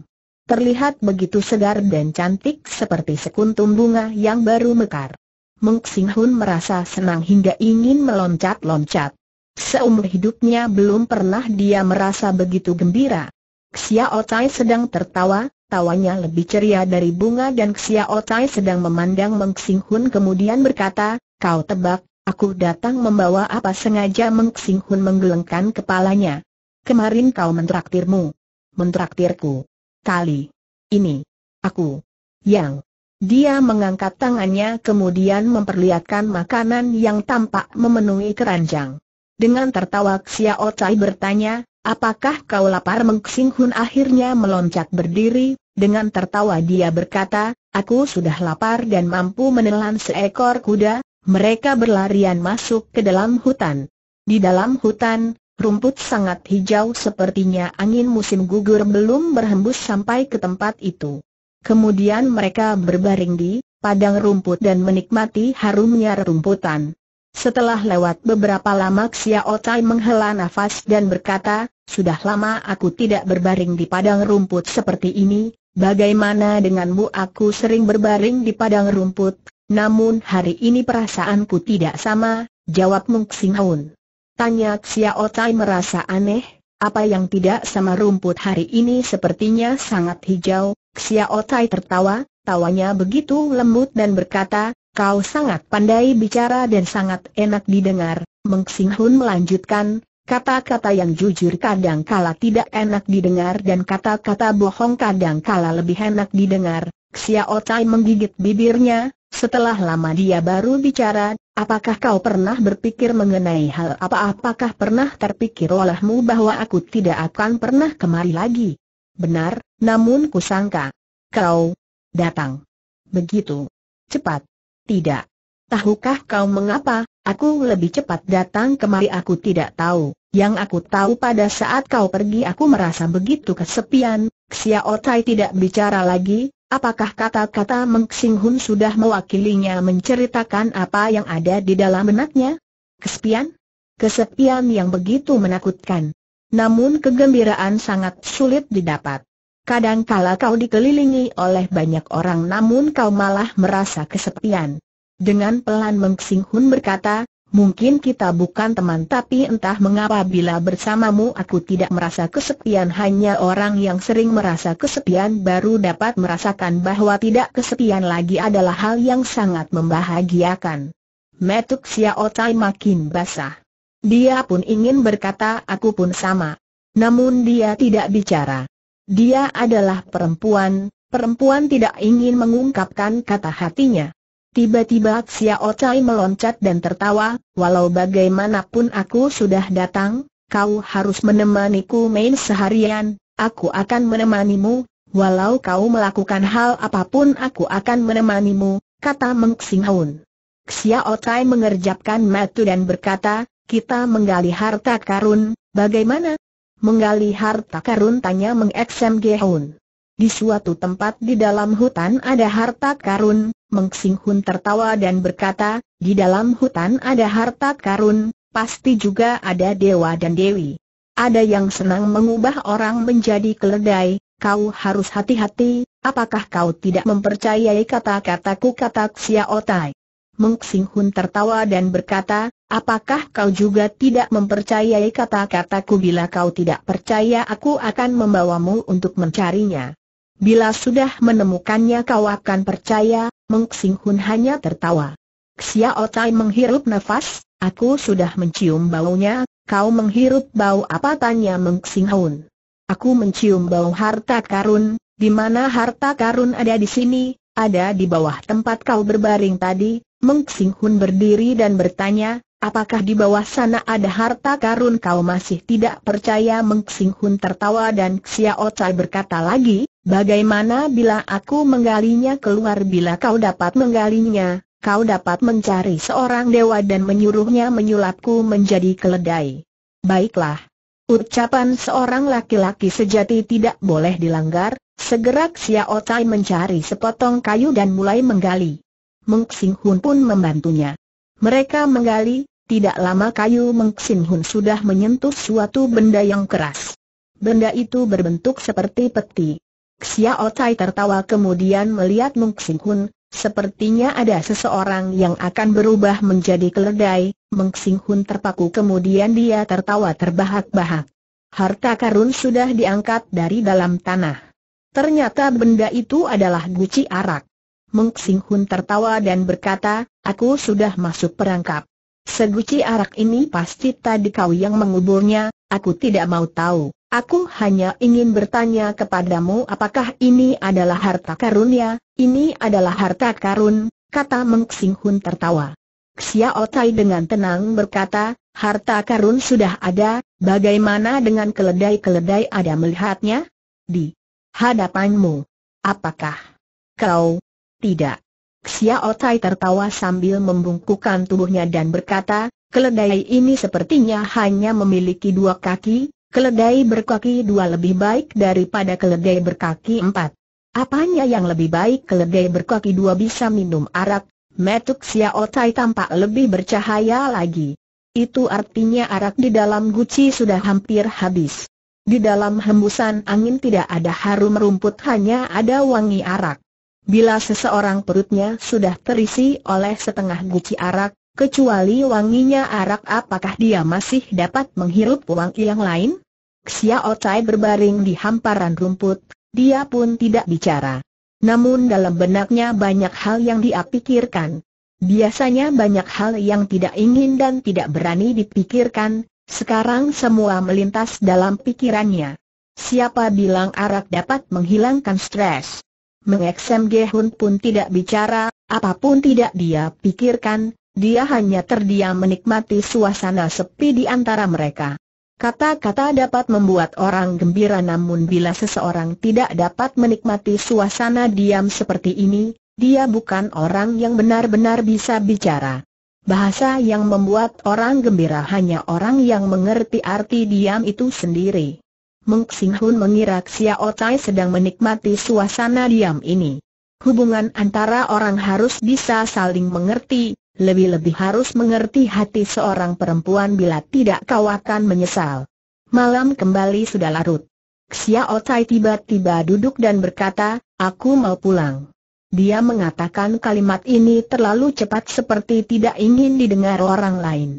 Terlihat begitu segar dan cantik seperti sekuntum bunga yang baru mekar. Meng Sing Hun merasa senang hingga ingin meloncat-loncat. Seumur hidupnya belum pernah dia merasa begitu gembira. Xiao Tai sedang tertawa, tawanya lebih ceria dari bunga dan Xiao Tai sedang memandang Meng Xing kemudian berkata, kau tebak, aku datang membawa apa sengaja Meng Xing menggelengkan kepalanya. Kemarin kau mentraktirmu. Mentraktirku. Kali. Ini. Aku. Yang. Dia mengangkat tangannya kemudian memperlihatkan makanan yang tampak memenuhi keranjang. Dengan tertawa Xiao Cai bertanya, apakah kau lapar Meng Hun akhirnya meloncat berdiri, dengan tertawa dia berkata, aku sudah lapar dan mampu menelan seekor kuda, mereka berlarian masuk ke dalam hutan. Di dalam hutan, rumput sangat hijau sepertinya angin musim gugur belum berhembus sampai ke tempat itu. Kemudian mereka berbaring di padang rumput dan menikmati harumnya rumputan. Setelah lewat beberapa lama Xiao Tai menghela nafas dan berkata, sudah lama aku tidak berbaring di padang rumput seperti ini, bagaimana denganmu aku sering berbaring di padang rumput, namun hari ini perasaanku tidak sama, jawab Mung Xinghaun. Tanya Xiao Tai merasa aneh, apa yang tidak sama rumput hari ini sepertinya sangat hijau, Xiao Tai tertawa, tawanya begitu lembut dan berkata, Kau sangat pandai bicara dan sangat enak didengar, Meng Sing Hun melanjutkan, kata-kata yang jujur kadang kala tidak enak didengar dan kata-kata bohong kadang kala lebih enak didengar. Xiao Tai menggigit bibirnya, setelah lama dia baru bicara, apakah kau pernah berpikir mengenai hal apa apakah pernah terpikir olehmu bahwa aku tidak akan pernah kemari lagi? Benar, namun kusangka. Kau datang. Begitu. Cepat. Tidak. Tahukah kau mengapa, aku lebih cepat datang kemari aku tidak tahu. Yang aku tahu pada saat kau pergi aku merasa begitu kesepian, Xiao Tai tidak bicara lagi, apakah kata-kata Meng Xing Hun sudah mewakilinya menceritakan apa yang ada di dalam benaknya? Kesepian? Kesepian yang begitu menakutkan. Namun kegembiraan sangat sulit didapat. Kadang kala kau dikelilingi oleh banyak orang namun kau malah merasa kesepian. Dengan pelan Meng Hun berkata, mungkin kita bukan teman tapi entah mengapa bila bersamamu aku tidak merasa kesepian hanya orang yang sering merasa kesepian baru dapat merasakan bahwa tidak kesepian lagi adalah hal yang sangat membahagiakan. Metuk Xiao Tai makin basah. Dia pun ingin berkata aku pun sama. Namun dia tidak bicara. Dia adalah perempuan, perempuan tidak ingin mengungkapkan kata hatinya. Tiba-tiba Xiao Chai meloncat dan tertawa, walau bagaimanapun aku sudah datang, kau harus menemaniku main seharian, aku akan menemanimu, walau kau melakukan hal apapun aku akan menemanimu, kata Meng Xinghaun. Xiao Chai mengerjapkan mata dan berkata, kita menggali harta karun, bagaimana? menggali harta karun tanya mengeksem Gehun. Di suatu tempat di dalam hutan ada harta karun, Meng Hun tertawa dan berkata, di dalam hutan ada harta karun, pasti juga ada dewa dan dewi. Ada yang senang mengubah orang menjadi keledai, kau harus hati-hati, apakah kau tidak mempercayai kata-kataku kata Xiao Tai? Meng Sing Hun tertawa dan berkata, apakah kau juga tidak mempercayai kata-kataku bila kau tidak percaya aku akan membawamu untuk mencarinya. Bila sudah menemukannya kau akan percaya, Meng Sing Hun hanya tertawa. Xiao Tai menghirup nafas, aku sudah mencium baunya, kau menghirup bau apa tanya Meng Sing Hun. Aku mencium bau harta karun, di mana harta karun ada di sini, ada di bawah tempat kau berbaring tadi, Meng Sing Hun berdiri dan bertanya, apakah di bawah sana ada harta karun kau masih tidak percaya Meng Sing Hun tertawa dan Xiao Cai berkata lagi, bagaimana bila aku menggalinya keluar bila kau dapat menggalinya, kau dapat mencari seorang dewa dan menyuruhnya menyulapku menjadi keledai. Baiklah. Ucapan seorang laki-laki sejati tidak boleh dilanggar, segera Xiao Cai mencari sepotong kayu dan mulai menggali. Meng Xing pun membantunya. Mereka menggali, tidak lama kayu Meng Xing sudah menyentuh suatu benda yang keras. Benda itu berbentuk seperti peti. Xia Otai tertawa kemudian melihat Meng Xing Sepertinya ada seseorang yang akan berubah menjadi keledai, Meng terpaku kemudian dia tertawa terbahak-bahak. Harta karun sudah diangkat dari dalam tanah. Ternyata benda itu adalah guci arak. Meng Sing Hun tertawa dan berkata, aku sudah masuk perangkap. Seguci arak ini pasti tadi kau yang menguburnya, aku tidak mau tahu. Aku hanya ingin bertanya kepadamu apakah ini adalah harta karunia, ini adalah harta karun, kata Meng Sing Hun tertawa. Xiao Tai dengan tenang berkata, harta karun sudah ada, bagaimana dengan keledai-keledai ada melihatnya? Di hadapanmu. Apakah kau tidak. Xiao Tai tertawa sambil membungkukkan tubuhnya dan berkata, keledai ini sepertinya hanya memiliki dua kaki, keledai berkaki dua lebih baik daripada keledai berkaki empat. Apanya yang lebih baik keledai berkaki dua bisa minum arak, metuk Xiao Tai tampak lebih bercahaya lagi. Itu artinya arak di dalam guci sudah hampir habis. Di dalam hembusan angin tidak ada harum rumput hanya ada wangi arak. Bila seseorang perutnya sudah terisi oleh setengah guci arak, kecuali wanginya arak apakah dia masih dapat menghirup wangi yang lain? Xiao Cai berbaring di hamparan rumput, dia pun tidak bicara. Namun dalam benaknya banyak hal yang dia pikirkan. Biasanya banyak hal yang tidak ingin dan tidak berani dipikirkan, sekarang semua melintas dalam pikirannya. Siapa bilang arak dapat menghilangkan stres? Mengeksem Gehun pun tidak bicara, apapun tidak dia pikirkan, dia hanya terdiam menikmati suasana sepi di antara mereka. Kata-kata dapat membuat orang gembira namun bila seseorang tidak dapat menikmati suasana diam seperti ini, dia bukan orang yang benar-benar bisa bicara. Bahasa yang membuat orang gembira hanya orang yang mengerti arti diam itu sendiri. Meng Sing Hun mengira Xiao Tai sedang menikmati suasana diam ini. Hubungan antara orang harus bisa saling mengerti, lebih-lebih harus mengerti hati seorang perempuan bila tidak kau akan menyesal. Malam kembali sudah larut. Xiao Tai tiba-tiba duduk dan berkata, aku mau pulang. Dia mengatakan kalimat ini terlalu cepat seperti tidak ingin didengar orang lain.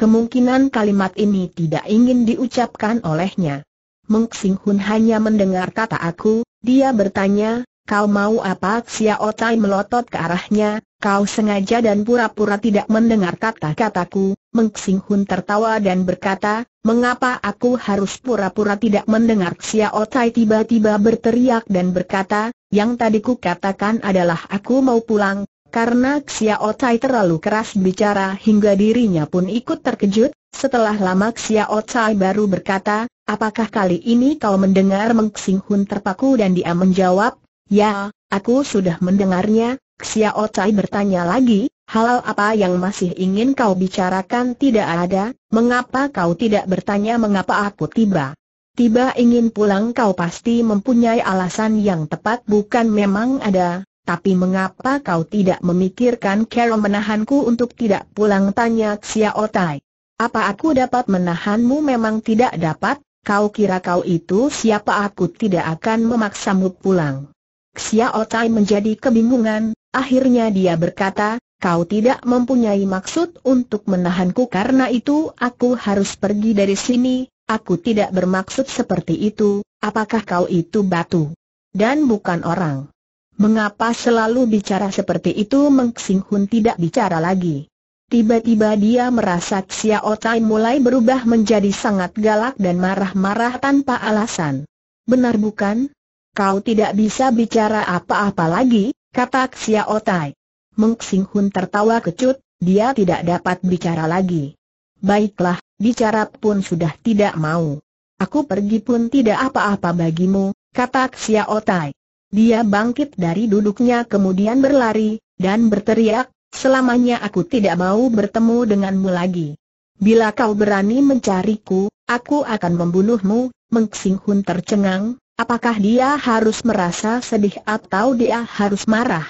Kemungkinan kalimat ini tidak ingin diucapkan olehnya. Meng Sing Hun hanya mendengar kata aku, dia bertanya, kau mau apa? Xiao Tai melotot ke arahnya, kau sengaja dan pura-pura tidak mendengar kata-kataku. Meng Sing Hun tertawa dan berkata, mengapa aku harus pura-pura tidak mendengar? Xiao Tai tiba-tiba berteriak dan berkata, yang tadi ku katakan adalah aku mau pulang. Karena Xiao Tai terlalu keras bicara hingga dirinya pun ikut terkejut, setelah lama Xiao Tai baru berkata, Apakah kali ini kau mendengar Meng Hun terpaku dan dia menjawab, Ya, aku sudah mendengarnya, Xiao Cai bertanya lagi, halal apa yang masih ingin kau bicarakan tidak ada, mengapa kau tidak bertanya mengapa aku tiba? Tiba ingin pulang kau pasti mempunyai alasan yang tepat bukan memang ada, tapi mengapa kau tidak memikirkan cara menahanku untuk tidak pulang tanya Xiao Tai? Apa aku dapat menahanmu memang tidak dapat, Kau kira kau itu siapa aku tidak akan memaksamu pulang. Xiao Tai menjadi kebingungan, akhirnya dia berkata, kau tidak mempunyai maksud untuk menahanku karena itu aku harus pergi dari sini, aku tidak bermaksud seperti itu, apakah kau itu batu? Dan bukan orang. Mengapa selalu bicara seperti itu Meng Xing tidak bicara lagi? Tiba-tiba dia merasa Xiao Tai mulai berubah menjadi sangat galak dan marah-marah tanpa alasan. Benar bukan? Kau tidak bisa bicara apa-apa lagi, kata Xiao Tai. Meng Xing Hun tertawa kecut, dia tidak dapat bicara lagi. Baiklah, bicara pun sudah tidak mau. Aku pergi pun tidak apa-apa bagimu, kata Xiao Tai. Dia bangkit dari duduknya kemudian berlari, dan berteriak, Selamanya aku tidak mau bertemu denganmu lagi. Bila kau berani mencariku, aku akan membunuhmu, Meng Hun tercengang, apakah dia harus merasa sedih atau dia harus marah?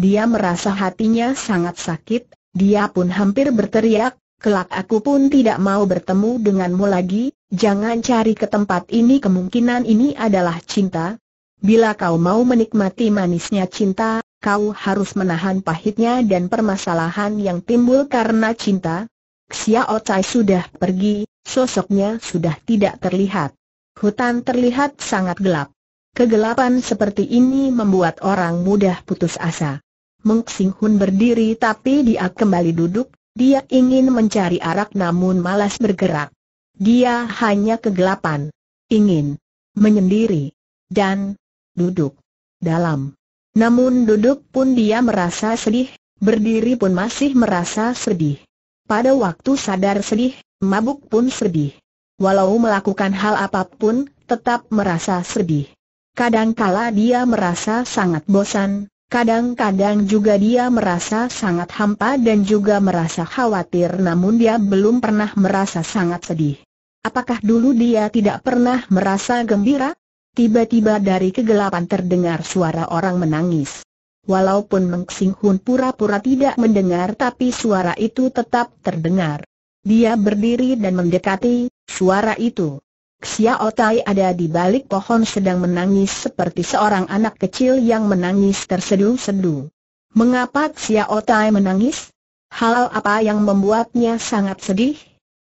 Dia merasa hatinya sangat sakit, dia pun hampir berteriak, kelak aku pun tidak mau bertemu denganmu lagi, jangan cari ke tempat ini kemungkinan ini adalah cinta. Bila kau mau menikmati manisnya cinta, kau harus menahan pahitnya dan permasalahan yang timbul karena cinta. Xiao Cai sudah pergi, sosoknya sudah tidak terlihat. Hutan terlihat sangat gelap. Kegelapan seperti ini membuat orang mudah putus asa. Meng Xing Hun berdiri tapi dia kembali duduk, dia ingin mencari arak namun malas bergerak. Dia hanya kegelapan. Ingin menyendiri. Dan duduk dalam namun duduk pun dia merasa sedih, berdiri pun masih merasa sedih. Pada waktu sadar sedih, mabuk pun sedih. Walau melakukan hal apapun, tetap merasa sedih. Kadang-kala dia merasa sangat bosan, kadang-kadang juga dia merasa sangat hampa dan juga merasa khawatir namun dia belum pernah merasa sangat sedih. Apakah dulu dia tidak pernah merasa gembira? Tiba-tiba dari kegelapan terdengar suara orang menangis. Walaupun Meng Hun pura-pura tidak mendengar tapi suara itu tetap terdengar. Dia berdiri dan mendekati suara itu. Xia Otai ada di balik pohon sedang menangis seperti seorang anak kecil yang menangis terseduh-seduh. Mengapa Xia Otai menangis? Hal apa yang membuatnya sangat sedih?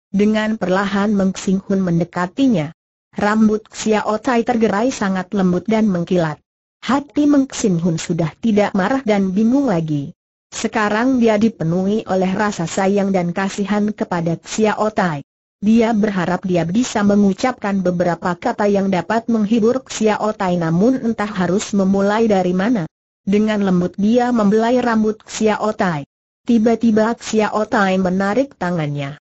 Dengan perlahan Meng Hun mendekatinya. Rambut Xiao Tai tergerai sangat lembut dan mengkilat. Hati Meng Xin Hun sudah tidak marah dan bingung lagi. Sekarang dia dipenuhi oleh rasa sayang dan kasihan kepada Xiao Tai. Dia berharap dia bisa mengucapkan beberapa kata yang dapat menghibur Xiao Tai namun entah harus memulai dari mana. Dengan lembut dia membelai rambut Xiao Tai. Tiba-tiba Xiao Tai menarik tangannya.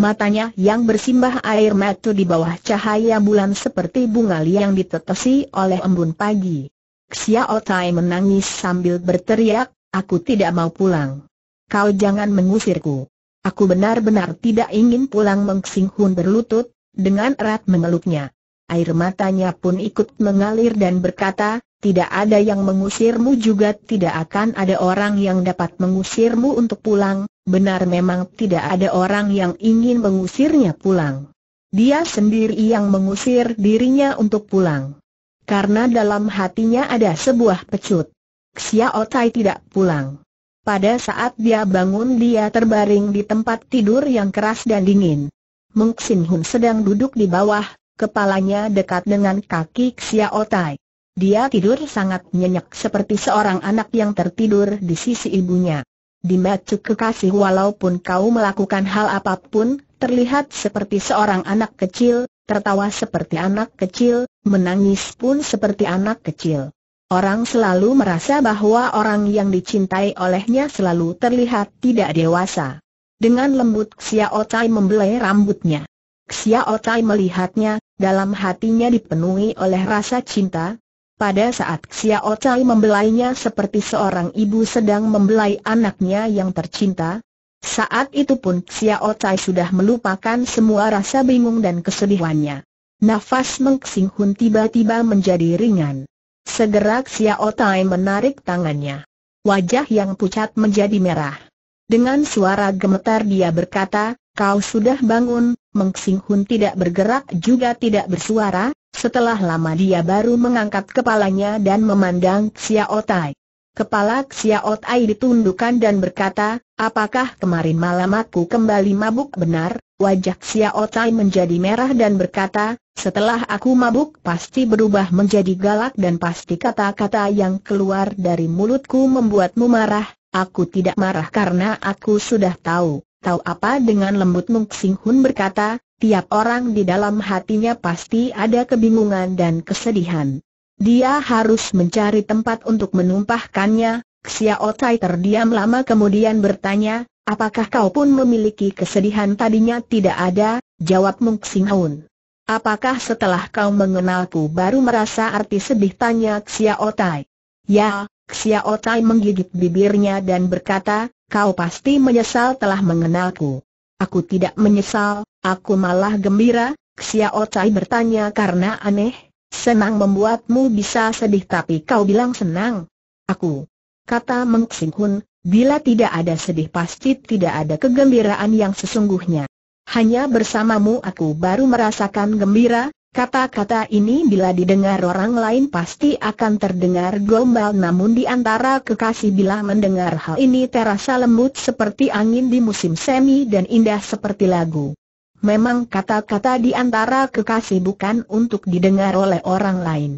Matanya yang bersimbah air mata di bawah cahaya bulan seperti bunga liang ditetesi oleh embun pagi. Xiao Tai menangis sambil berteriak, aku tidak mau pulang. Kau jangan mengusirku. Aku benar-benar tidak ingin pulang Meng Hun berlutut, dengan erat memeluknya. Air matanya pun ikut mengalir dan berkata, tidak ada yang mengusirmu juga tidak akan ada orang yang dapat mengusirmu untuk pulang, benar memang tidak ada orang yang ingin mengusirnya pulang. Dia sendiri yang mengusir dirinya untuk pulang. Karena dalam hatinya ada sebuah pecut. Xiao Tai tidak pulang. Pada saat dia bangun dia terbaring di tempat tidur yang keras dan dingin. Xin Hun sedang duduk di bawah, kepalanya dekat dengan kaki Xiao Tai. Dia tidur sangat nyenyak seperti seorang anak yang tertidur di sisi ibunya. Di mata kekasih walaupun kau melakukan hal apapun, terlihat seperti seorang anak kecil, tertawa seperti anak kecil, menangis pun seperti anak kecil. Orang selalu merasa bahwa orang yang dicintai olehnya selalu terlihat tidak dewasa. Dengan lembut Xiao Tai membelai rambutnya. Xiao Tai melihatnya, dalam hatinya dipenuhi oleh rasa cinta, pada saat Xiao Cai membelainya seperti seorang ibu sedang membelai anaknya yang tercinta, saat itu pun Xiao Cai sudah melupakan semua rasa bingung dan kesedihannya. Nafas Meng tiba-tiba menjadi ringan. Segera Xiao Tai menarik tangannya. Wajah yang pucat menjadi merah. Dengan suara gemetar dia berkata, kau sudah bangun, Meng Sing Hun tidak bergerak juga tidak bersuara, setelah lama dia baru mengangkat kepalanya dan memandang Xiao Tai. Kepala Xiao Tai ditundukkan dan berkata, apakah kemarin malam aku kembali mabuk benar? Wajah Xiao Tai menjadi merah dan berkata, setelah aku mabuk pasti berubah menjadi galak dan pasti kata-kata yang keluar dari mulutku membuatmu marah, aku tidak marah karena aku sudah tahu. Tahu apa dengan lembut Mung Sing Hun berkata, tiap orang di dalam hatinya pasti ada kebingungan dan kesedihan. Dia harus mencari tempat untuk menumpahkannya, Xiao Tai terdiam lama kemudian bertanya, apakah kau pun memiliki kesedihan tadinya tidak ada, jawab Mung Sing Hun. Apakah setelah kau mengenalku baru merasa arti sedih tanya Xiao Tai? Ya, Xiao Tai menggigit bibirnya dan berkata, kau pasti menyesal telah mengenalku. Aku tidak menyesal, aku malah gembira, Xiao Cai bertanya karena aneh, senang membuatmu bisa sedih tapi kau bilang senang. Aku, kata Meng Xing Hun, bila tidak ada sedih pasti tidak ada kegembiraan yang sesungguhnya. Hanya bersamamu aku baru merasakan gembira, Kata-kata ini bila didengar orang lain pasti akan terdengar gombal namun di antara kekasih bila mendengar hal ini terasa lembut seperti angin di musim semi dan indah seperti lagu. Memang kata-kata di antara kekasih bukan untuk didengar oleh orang lain.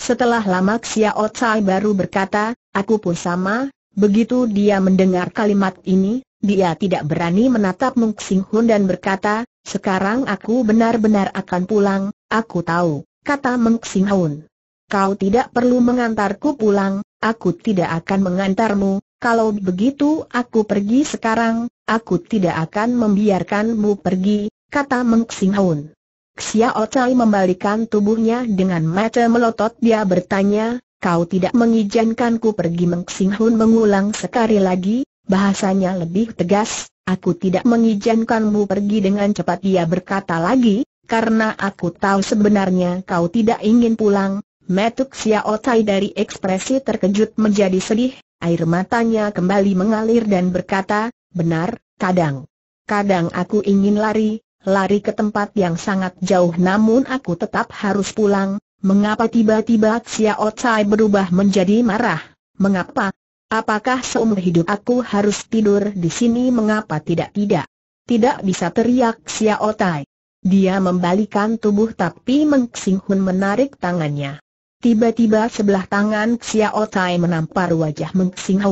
Setelah lama Xia Otsai baru berkata, aku pun sama, begitu dia mendengar kalimat ini, dia tidak berani menatap Mung Sing Hun dan berkata, sekarang aku benar-benar akan pulang, Aku tahu, kata Meng Xinhaun. Kau tidak perlu mengantarku pulang, aku tidak akan mengantarmu, kalau begitu aku pergi sekarang, aku tidak akan membiarkanmu pergi, kata Meng Xinhaun. Xia Ocai membalikan tubuhnya dengan mata melotot dia bertanya, kau tidak mengizinkanku pergi Meng Xinhaun mengulang sekali lagi, bahasanya lebih tegas, aku tidak mengizinkanmu pergi dengan cepat dia berkata lagi, karena aku tahu sebenarnya kau tidak ingin pulang. Metuk Xiao Tai dari ekspresi terkejut menjadi sedih, air matanya kembali mengalir dan berkata, benar, kadang. Kadang aku ingin lari, lari ke tempat yang sangat jauh namun aku tetap harus pulang. Mengapa tiba-tiba Xiao Tai berubah menjadi marah? Mengapa? Apakah seumur hidup aku harus tidur di sini mengapa tidak tidak? Tidak bisa teriak Xiao Tai. Dia membalikan tubuh tapi Meng Xing menarik tangannya. Tiba-tiba sebelah tangan Xiao Tai menampar wajah Meng Xing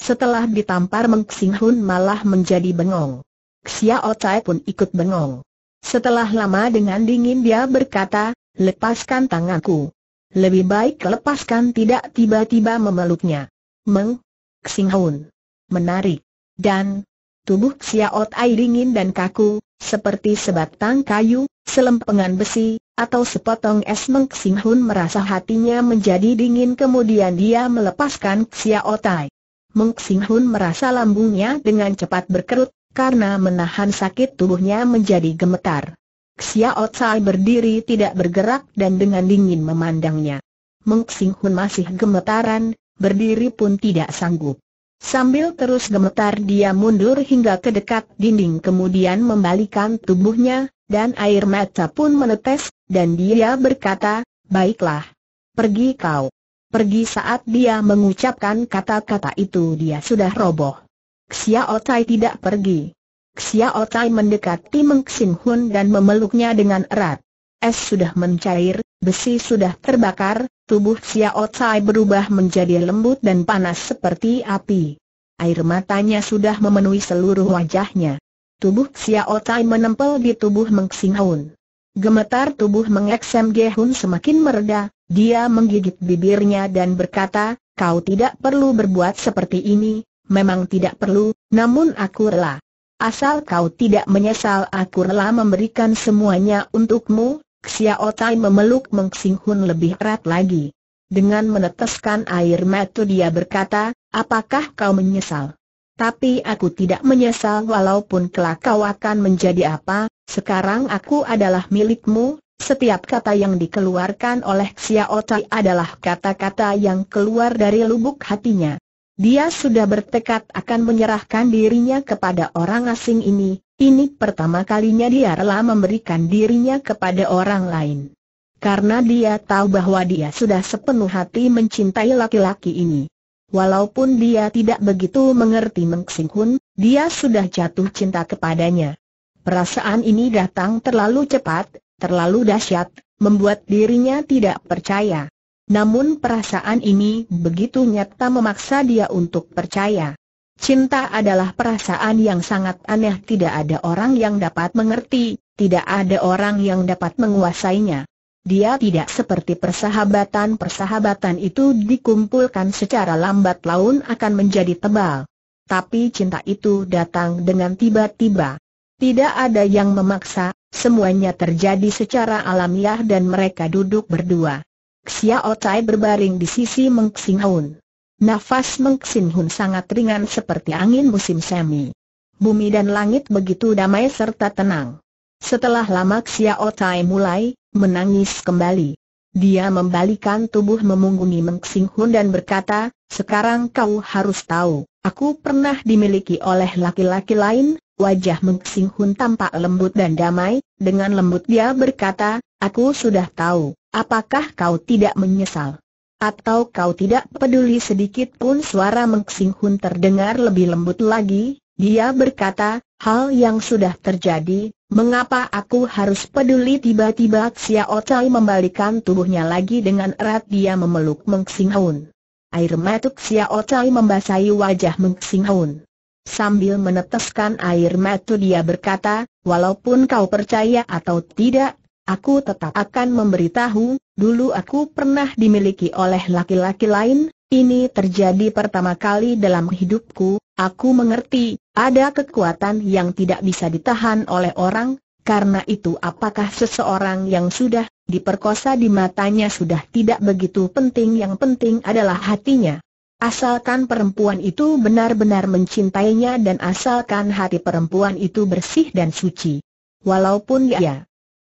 Setelah ditampar Meng Xing malah menjadi bengong. Xiao Tai pun ikut bengong. Setelah lama dengan dingin dia berkata, lepaskan tanganku. Lebih baik lepaskan tidak tiba-tiba memeluknya. Meng Xing Menarik. Dan, Tubuh Xiao Tai dingin dan kaku, seperti sebatang kayu, selempengan besi, atau sepotong es Meng Xing Hun merasa hatinya menjadi dingin kemudian dia melepaskan Xiao Tai. Meng Xing Hun merasa lambungnya dengan cepat berkerut, karena menahan sakit tubuhnya menjadi gemetar. Xiao Tai berdiri tidak bergerak dan dengan dingin memandangnya. Meng Xing Hun masih gemetaran, berdiri pun tidak sanggup. Sambil terus gemetar dia mundur hingga ke dekat dinding kemudian membalikan tubuhnya, dan air mata pun menetes, dan dia berkata, Baiklah. Pergi kau. Pergi saat dia mengucapkan kata-kata itu dia sudah roboh. Xia Otai tidak pergi. Xia Otai mendekati Meng Sin Hun dan memeluknya dengan erat. Es sudah mencair, besi sudah terbakar, tubuh Xiao Cai berubah menjadi lembut dan panas seperti api. Air matanya sudah memenuhi seluruh wajahnya. Tubuh Xiao Cai menempel di tubuh Meng Xinghun. Gemetar tubuh Meng Xem Hun semakin mereda, dia menggigit bibirnya dan berkata, kau tidak perlu berbuat seperti ini, memang tidak perlu, namun aku rela. Asal kau tidak menyesal aku rela memberikan semuanya untukmu, Xiao Tai memeluk Meng Sing Hun lebih erat lagi. Dengan meneteskan air mata dia berkata, apakah kau menyesal? Tapi aku tidak menyesal walaupun kelak kau akan menjadi apa, sekarang aku adalah milikmu, setiap kata yang dikeluarkan oleh Xiao Tai adalah kata-kata yang keluar dari lubuk hatinya. Dia sudah bertekad akan menyerahkan dirinya kepada orang asing ini, ini pertama kalinya dia rela memberikan dirinya kepada orang lain. Karena dia tahu bahwa dia sudah sepenuh hati mencintai laki-laki ini. Walaupun dia tidak begitu mengerti Meng Hun, dia sudah jatuh cinta kepadanya. Perasaan ini datang terlalu cepat, terlalu dahsyat, membuat dirinya tidak percaya. Namun perasaan ini begitu nyata memaksa dia untuk percaya. Cinta adalah perasaan yang sangat aneh tidak ada orang yang dapat mengerti, tidak ada orang yang dapat menguasainya. Dia tidak seperti persahabatan persahabatan itu dikumpulkan secara lambat laun akan menjadi tebal. Tapi cinta itu datang dengan tiba-tiba. Tidak ada yang memaksa, semuanya terjadi secara alamiah dan mereka duduk berdua. Xiao Tai berbaring di sisi Meng Xing Nafas Meng sangat ringan seperti angin musim semi. Bumi dan langit begitu damai serta tenang. Setelah lama Xiao Tai mulai, menangis kembali. Dia membalikan tubuh memunggungi Meng dan berkata, sekarang kau harus tahu, aku pernah dimiliki oleh laki-laki lain, wajah Meng tampak lembut dan damai, dengan lembut dia berkata, aku sudah tahu, apakah kau tidak menyesal? Atau kau tidak peduli sedikit pun suara Meng Hun terdengar lebih lembut lagi, dia berkata, hal yang sudah terjadi, mengapa aku harus peduli tiba-tiba Xiao Chai membalikan tubuhnya lagi dengan erat dia memeluk Meng Hun. Air mata Xiao Chai membasahi wajah Meng Hun. Sambil meneteskan air mata dia berkata, walaupun kau percaya atau tidak, Aku tetap akan memberitahu, dulu aku pernah dimiliki oleh laki-laki lain, ini terjadi pertama kali dalam hidupku, aku mengerti, ada kekuatan yang tidak bisa ditahan oleh orang, karena itu apakah seseorang yang sudah diperkosa di matanya sudah tidak begitu penting yang penting adalah hatinya. Asalkan perempuan itu benar-benar mencintainya dan asalkan hati perempuan itu bersih dan suci. Walaupun ya... ya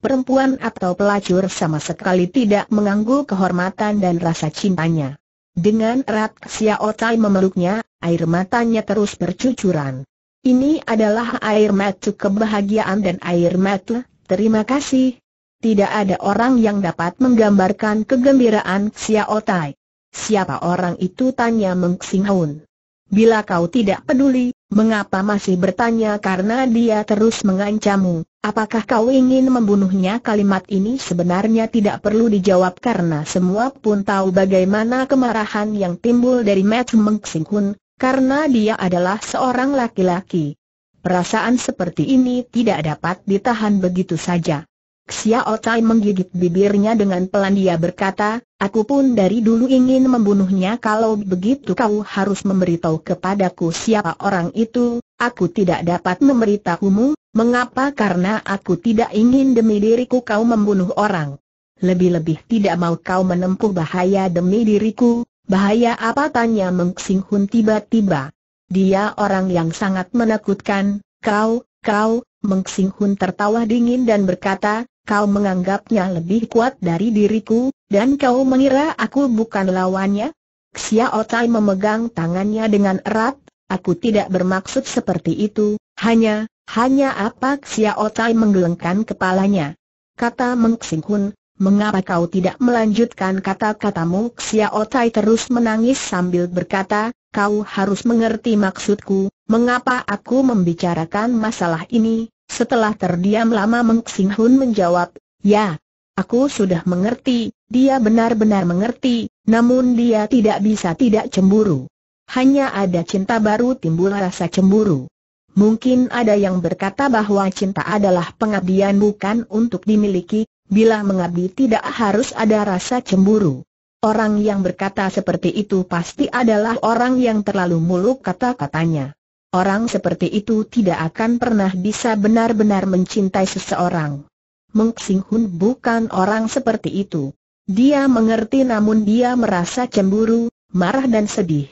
perempuan atau pelacur sama sekali tidak mengganggu kehormatan dan rasa cintanya. Dengan erat Xiao Tai memeluknya, air matanya terus bercucuran. Ini adalah air mata kebahagiaan dan air mata, terima kasih. Tidak ada orang yang dapat menggambarkan kegembiraan Xiao Tai. Siapa orang itu tanya Meng Xinghun. Bila kau tidak peduli, mengapa masih bertanya karena dia terus mengancammu? Apakah kau ingin membunuhnya? Kalimat ini sebenarnya tidak perlu dijawab karena semua pun tahu bagaimana kemarahan yang timbul dari Matt Meng Hun, karena dia adalah seorang laki-laki. Perasaan seperti ini tidak dapat ditahan begitu saja. Xiao Tai menggigit bibirnya dengan pelan dia berkata, Aku pun dari dulu ingin membunuhnya kalau begitu kau harus memberitahu kepadaku siapa orang itu, aku tidak dapat memberitahumu, Mengapa? Karena aku tidak ingin demi diriku kau membunuh orang. Lebih-lebih tidak mau kau menempuh bahaya demi diriku. Bahaya apa? Tanya Meng Sing Hun tiba-tiba. Dia orang yang sangat menakutkan. Kau, kau, Meng Sing Hun tertawa dingin dan berkata, kau menganggapnya lebih kuat dari diriku, dan kau mengira aku bukan lawannya? Xiao Tai memegang tangannya dengan erat. Aku tidak bermaksud seperti itu, hanya, hanya apa Xiao menggelengkan kepalanya. Kata Meng Xing Hun, mengapa kau tidak melanjutkan kata-katamu? Xiao terus menangis sambil berkata, kau harus mengerti maksudku, mengapa aku membicarakan masalah ini? Setelah terdiam lama Meng Xing Hun menjawab, ya, aku sudah mengerti, dia benar-benar mengerti, namun dia tidak bisa tidak cemburu. Hanya ada cinta baru timbul rasa cemburu. Mungkin ada yang berkata bahwa cinta adalah pengabdian bukan untuk dimiliki, bila mengabdi tidak harus ada rasa cemburu. Orang yang berkata seperti itu pasti adalah orang yang terlalu muluk kata-katanya. Orang seperti itu tidak akan pernah bisa benar-benar mencintai seseorang. Meng Singhun bukan orang seperti itu. Dia mengerti namun dia merasa cemburu, marah dan sedih.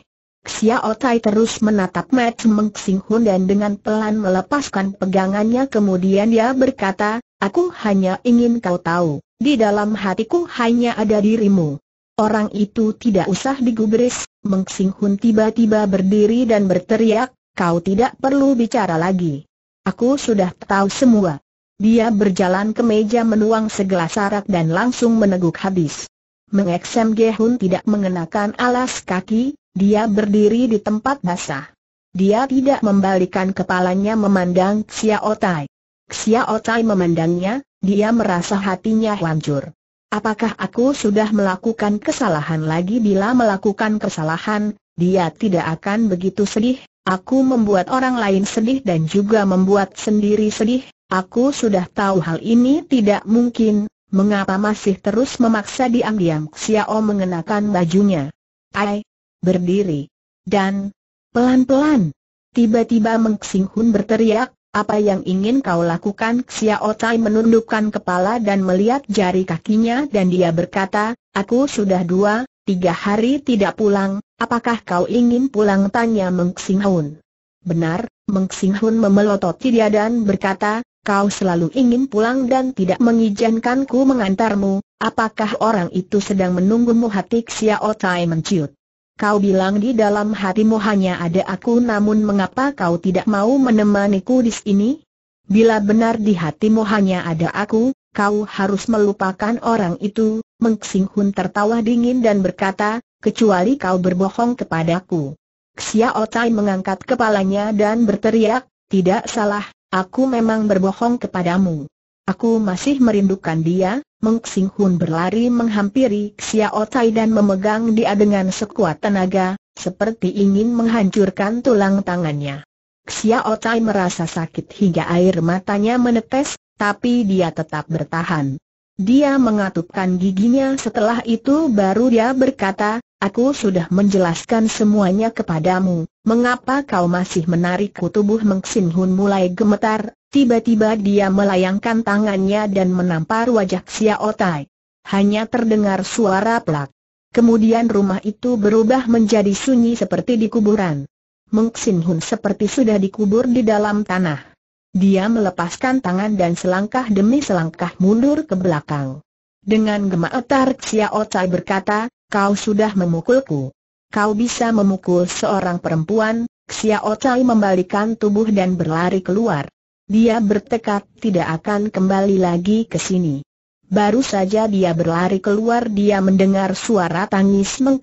Xiao Tai terus menatap Mat Meng Sing Hun dan dengan pelan melepaskan pegangannya kemudian dia berkata, Aku hanya ingin kau tahu, di dalam hatiku hanya ada dirimu. Orang itu tidak usah digubris, Meng Sing Hun tiba-tiba berdiri dan berteriak, kau tidak perlu bicara lagi. Aku sudah tahu semua. Dia berjalan ke meja menuang segelas arak dan langsung meneguk habis. Meng Gehun tidak mengenakan alas kaki, dia berdiri di tempat basah. Dia tidak membalikan kepalanya memandang Xiao Tai. Xiao Tai memandangnya, dia merasa hatinya hancur. Apakah aku sudah melakukan kesalahan lagi bila melakukan kesalahan, dia tidak akan begitu sedih, aku membuat orang lain sedih dan juga membuat sendiri sedih, aku sudah tahu hal ini tidak mungkin, mengapa masih terus memaksa diam-diam Xiao mengenakan bajunya. Ai, berdiri. Dan, pelan-pelan, tiba-tiba Meng Xing Hun berteriak, apa yang ingin kau lakukan? Xiao Tai menundukkan kepala dan melihat jari kakinya dan dia berkata, aku sudah dua, tiga hari tidak pulang, apakah kau ingin pulang? Tanya Meng Xing Hun. Benar, Meng Xing Hun memelototi dia dan berkata, kau selalu ingin pulang dan tidak mengizinkanku mengantarmu, apakah orang itu sedang menunggumu? Hati Xiao Tai menciut. Kau bilang di dalam hatimu hanya ada aku namun mengapa kau tidak mau menemaniku di sini? Bila benar di hatimu hanya ada aku, kau harus melupakan orang itu, Meng Hun tertawa dingin dan berkata, kecuali kau berbohong kepadaku. Xiao Tai mengangkat kepalanya dan berteriak, tidak salah, aku memang berbohong kepadamu. Aku masih merindukan dia, Meng Xing Hun berlari menghampiri Xiao Tai dan memegang dia dengan sekuat tenaga, seperti ingin menghancurkan tulang tangannya. Xiao Tai merasa sakit hingga air matanya menetes, tapi dia tetap bertahan. Dia mengatupkan giginya setelah itu baru dia berkata, Aku sudah menjelaskan semuanya kepadamu, mengapa kau masih menarikku tubuh Meng Xin Hun mulai gemetar, tiba-tiba dia melayangkan tangannya dan menampar wajah Xiao Tai. Hanya terdengar suara pelak. Kemudian rumah itu berubah menjadi sunyi seperti di kuburan. Meng Xin Hun seperti sudah dikubur di dalam tanah. Dia melepaskan tangan dan selangkah demi selangkah mundur ke belakang. Dengan gemetar Xiao Tai berkata, kau sudah memukulku. Kau bisa memukul seorang perempuan, Xiao Chai membalikan tubuh dan berlari keluar. Dia bertekad tidak akan kembali lagi ke sini. Baru saja dia berlari keluar dia mendengar suara tangis Meng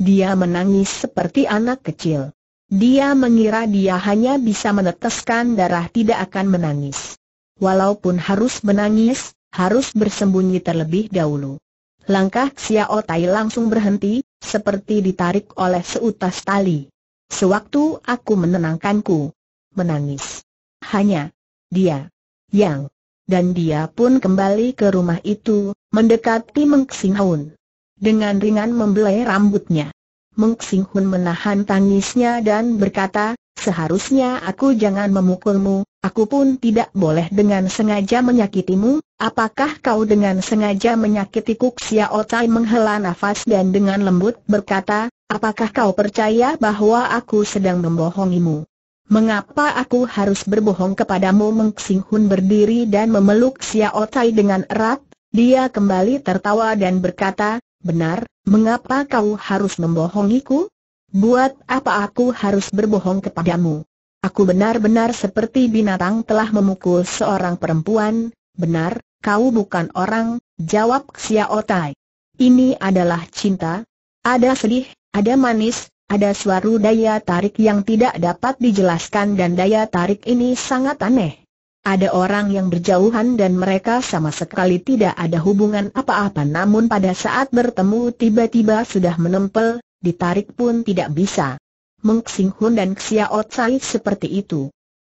Dia menangis seperti anak kecil. Dia mengira dia hanya bisa meneteskan darah tidak akan menangis. Walaupun harus menangis, harus bersembunyi terlebih dahulu. Langkah Xiao Tai langsung berhenti, seperti ditarik oleh seutas tali. Sewaktu aku menenangkanku, menangis. Hanya dia yang dan dia pun kembali ke rumah itu, mendekati Meng Xinghun. Dengan ringan membelai rambutnya. Meng Xinghun menahan tangisnya dan berkata, Seharusnya aku jangan memukulmu, aku pun tidak boleh dengan sengaja menyakitimu, apakah kau dengan sengaja menyakiti Kuk Xiao menghela nafas dan dengan lembut berkata, apakah kau percaya bahwa aku sedang membohongimu? Mengapa aku harus berbohong kepadamu Meng Hun berdiri dan memeluk Xiao Tai dengan erat? Dia kembali tertawa dan berkata, benar, mengapa kau harus membohongiku? Buat apa aku harus berbohong kepadamu? Aku benar-benar seperti binatang telah memukul seorang perempuan, benar, kau bukan orang, jawab Xiaotai. Otai. Ini adalah cinta, ada sedih, ada manis, ada suara daya tarik yang tidak dapat dijelaskan dan daya tarik ini sangat aneh. Ada orang yang berjauhan dan mereka sama sekali tidak ada hubungan apa-apa namun pada saat bertemu tiba-tiba sudah menempel, ditarik pun tidak bisa. Meng Xing Hun dan Xiao Tsai seperti itu.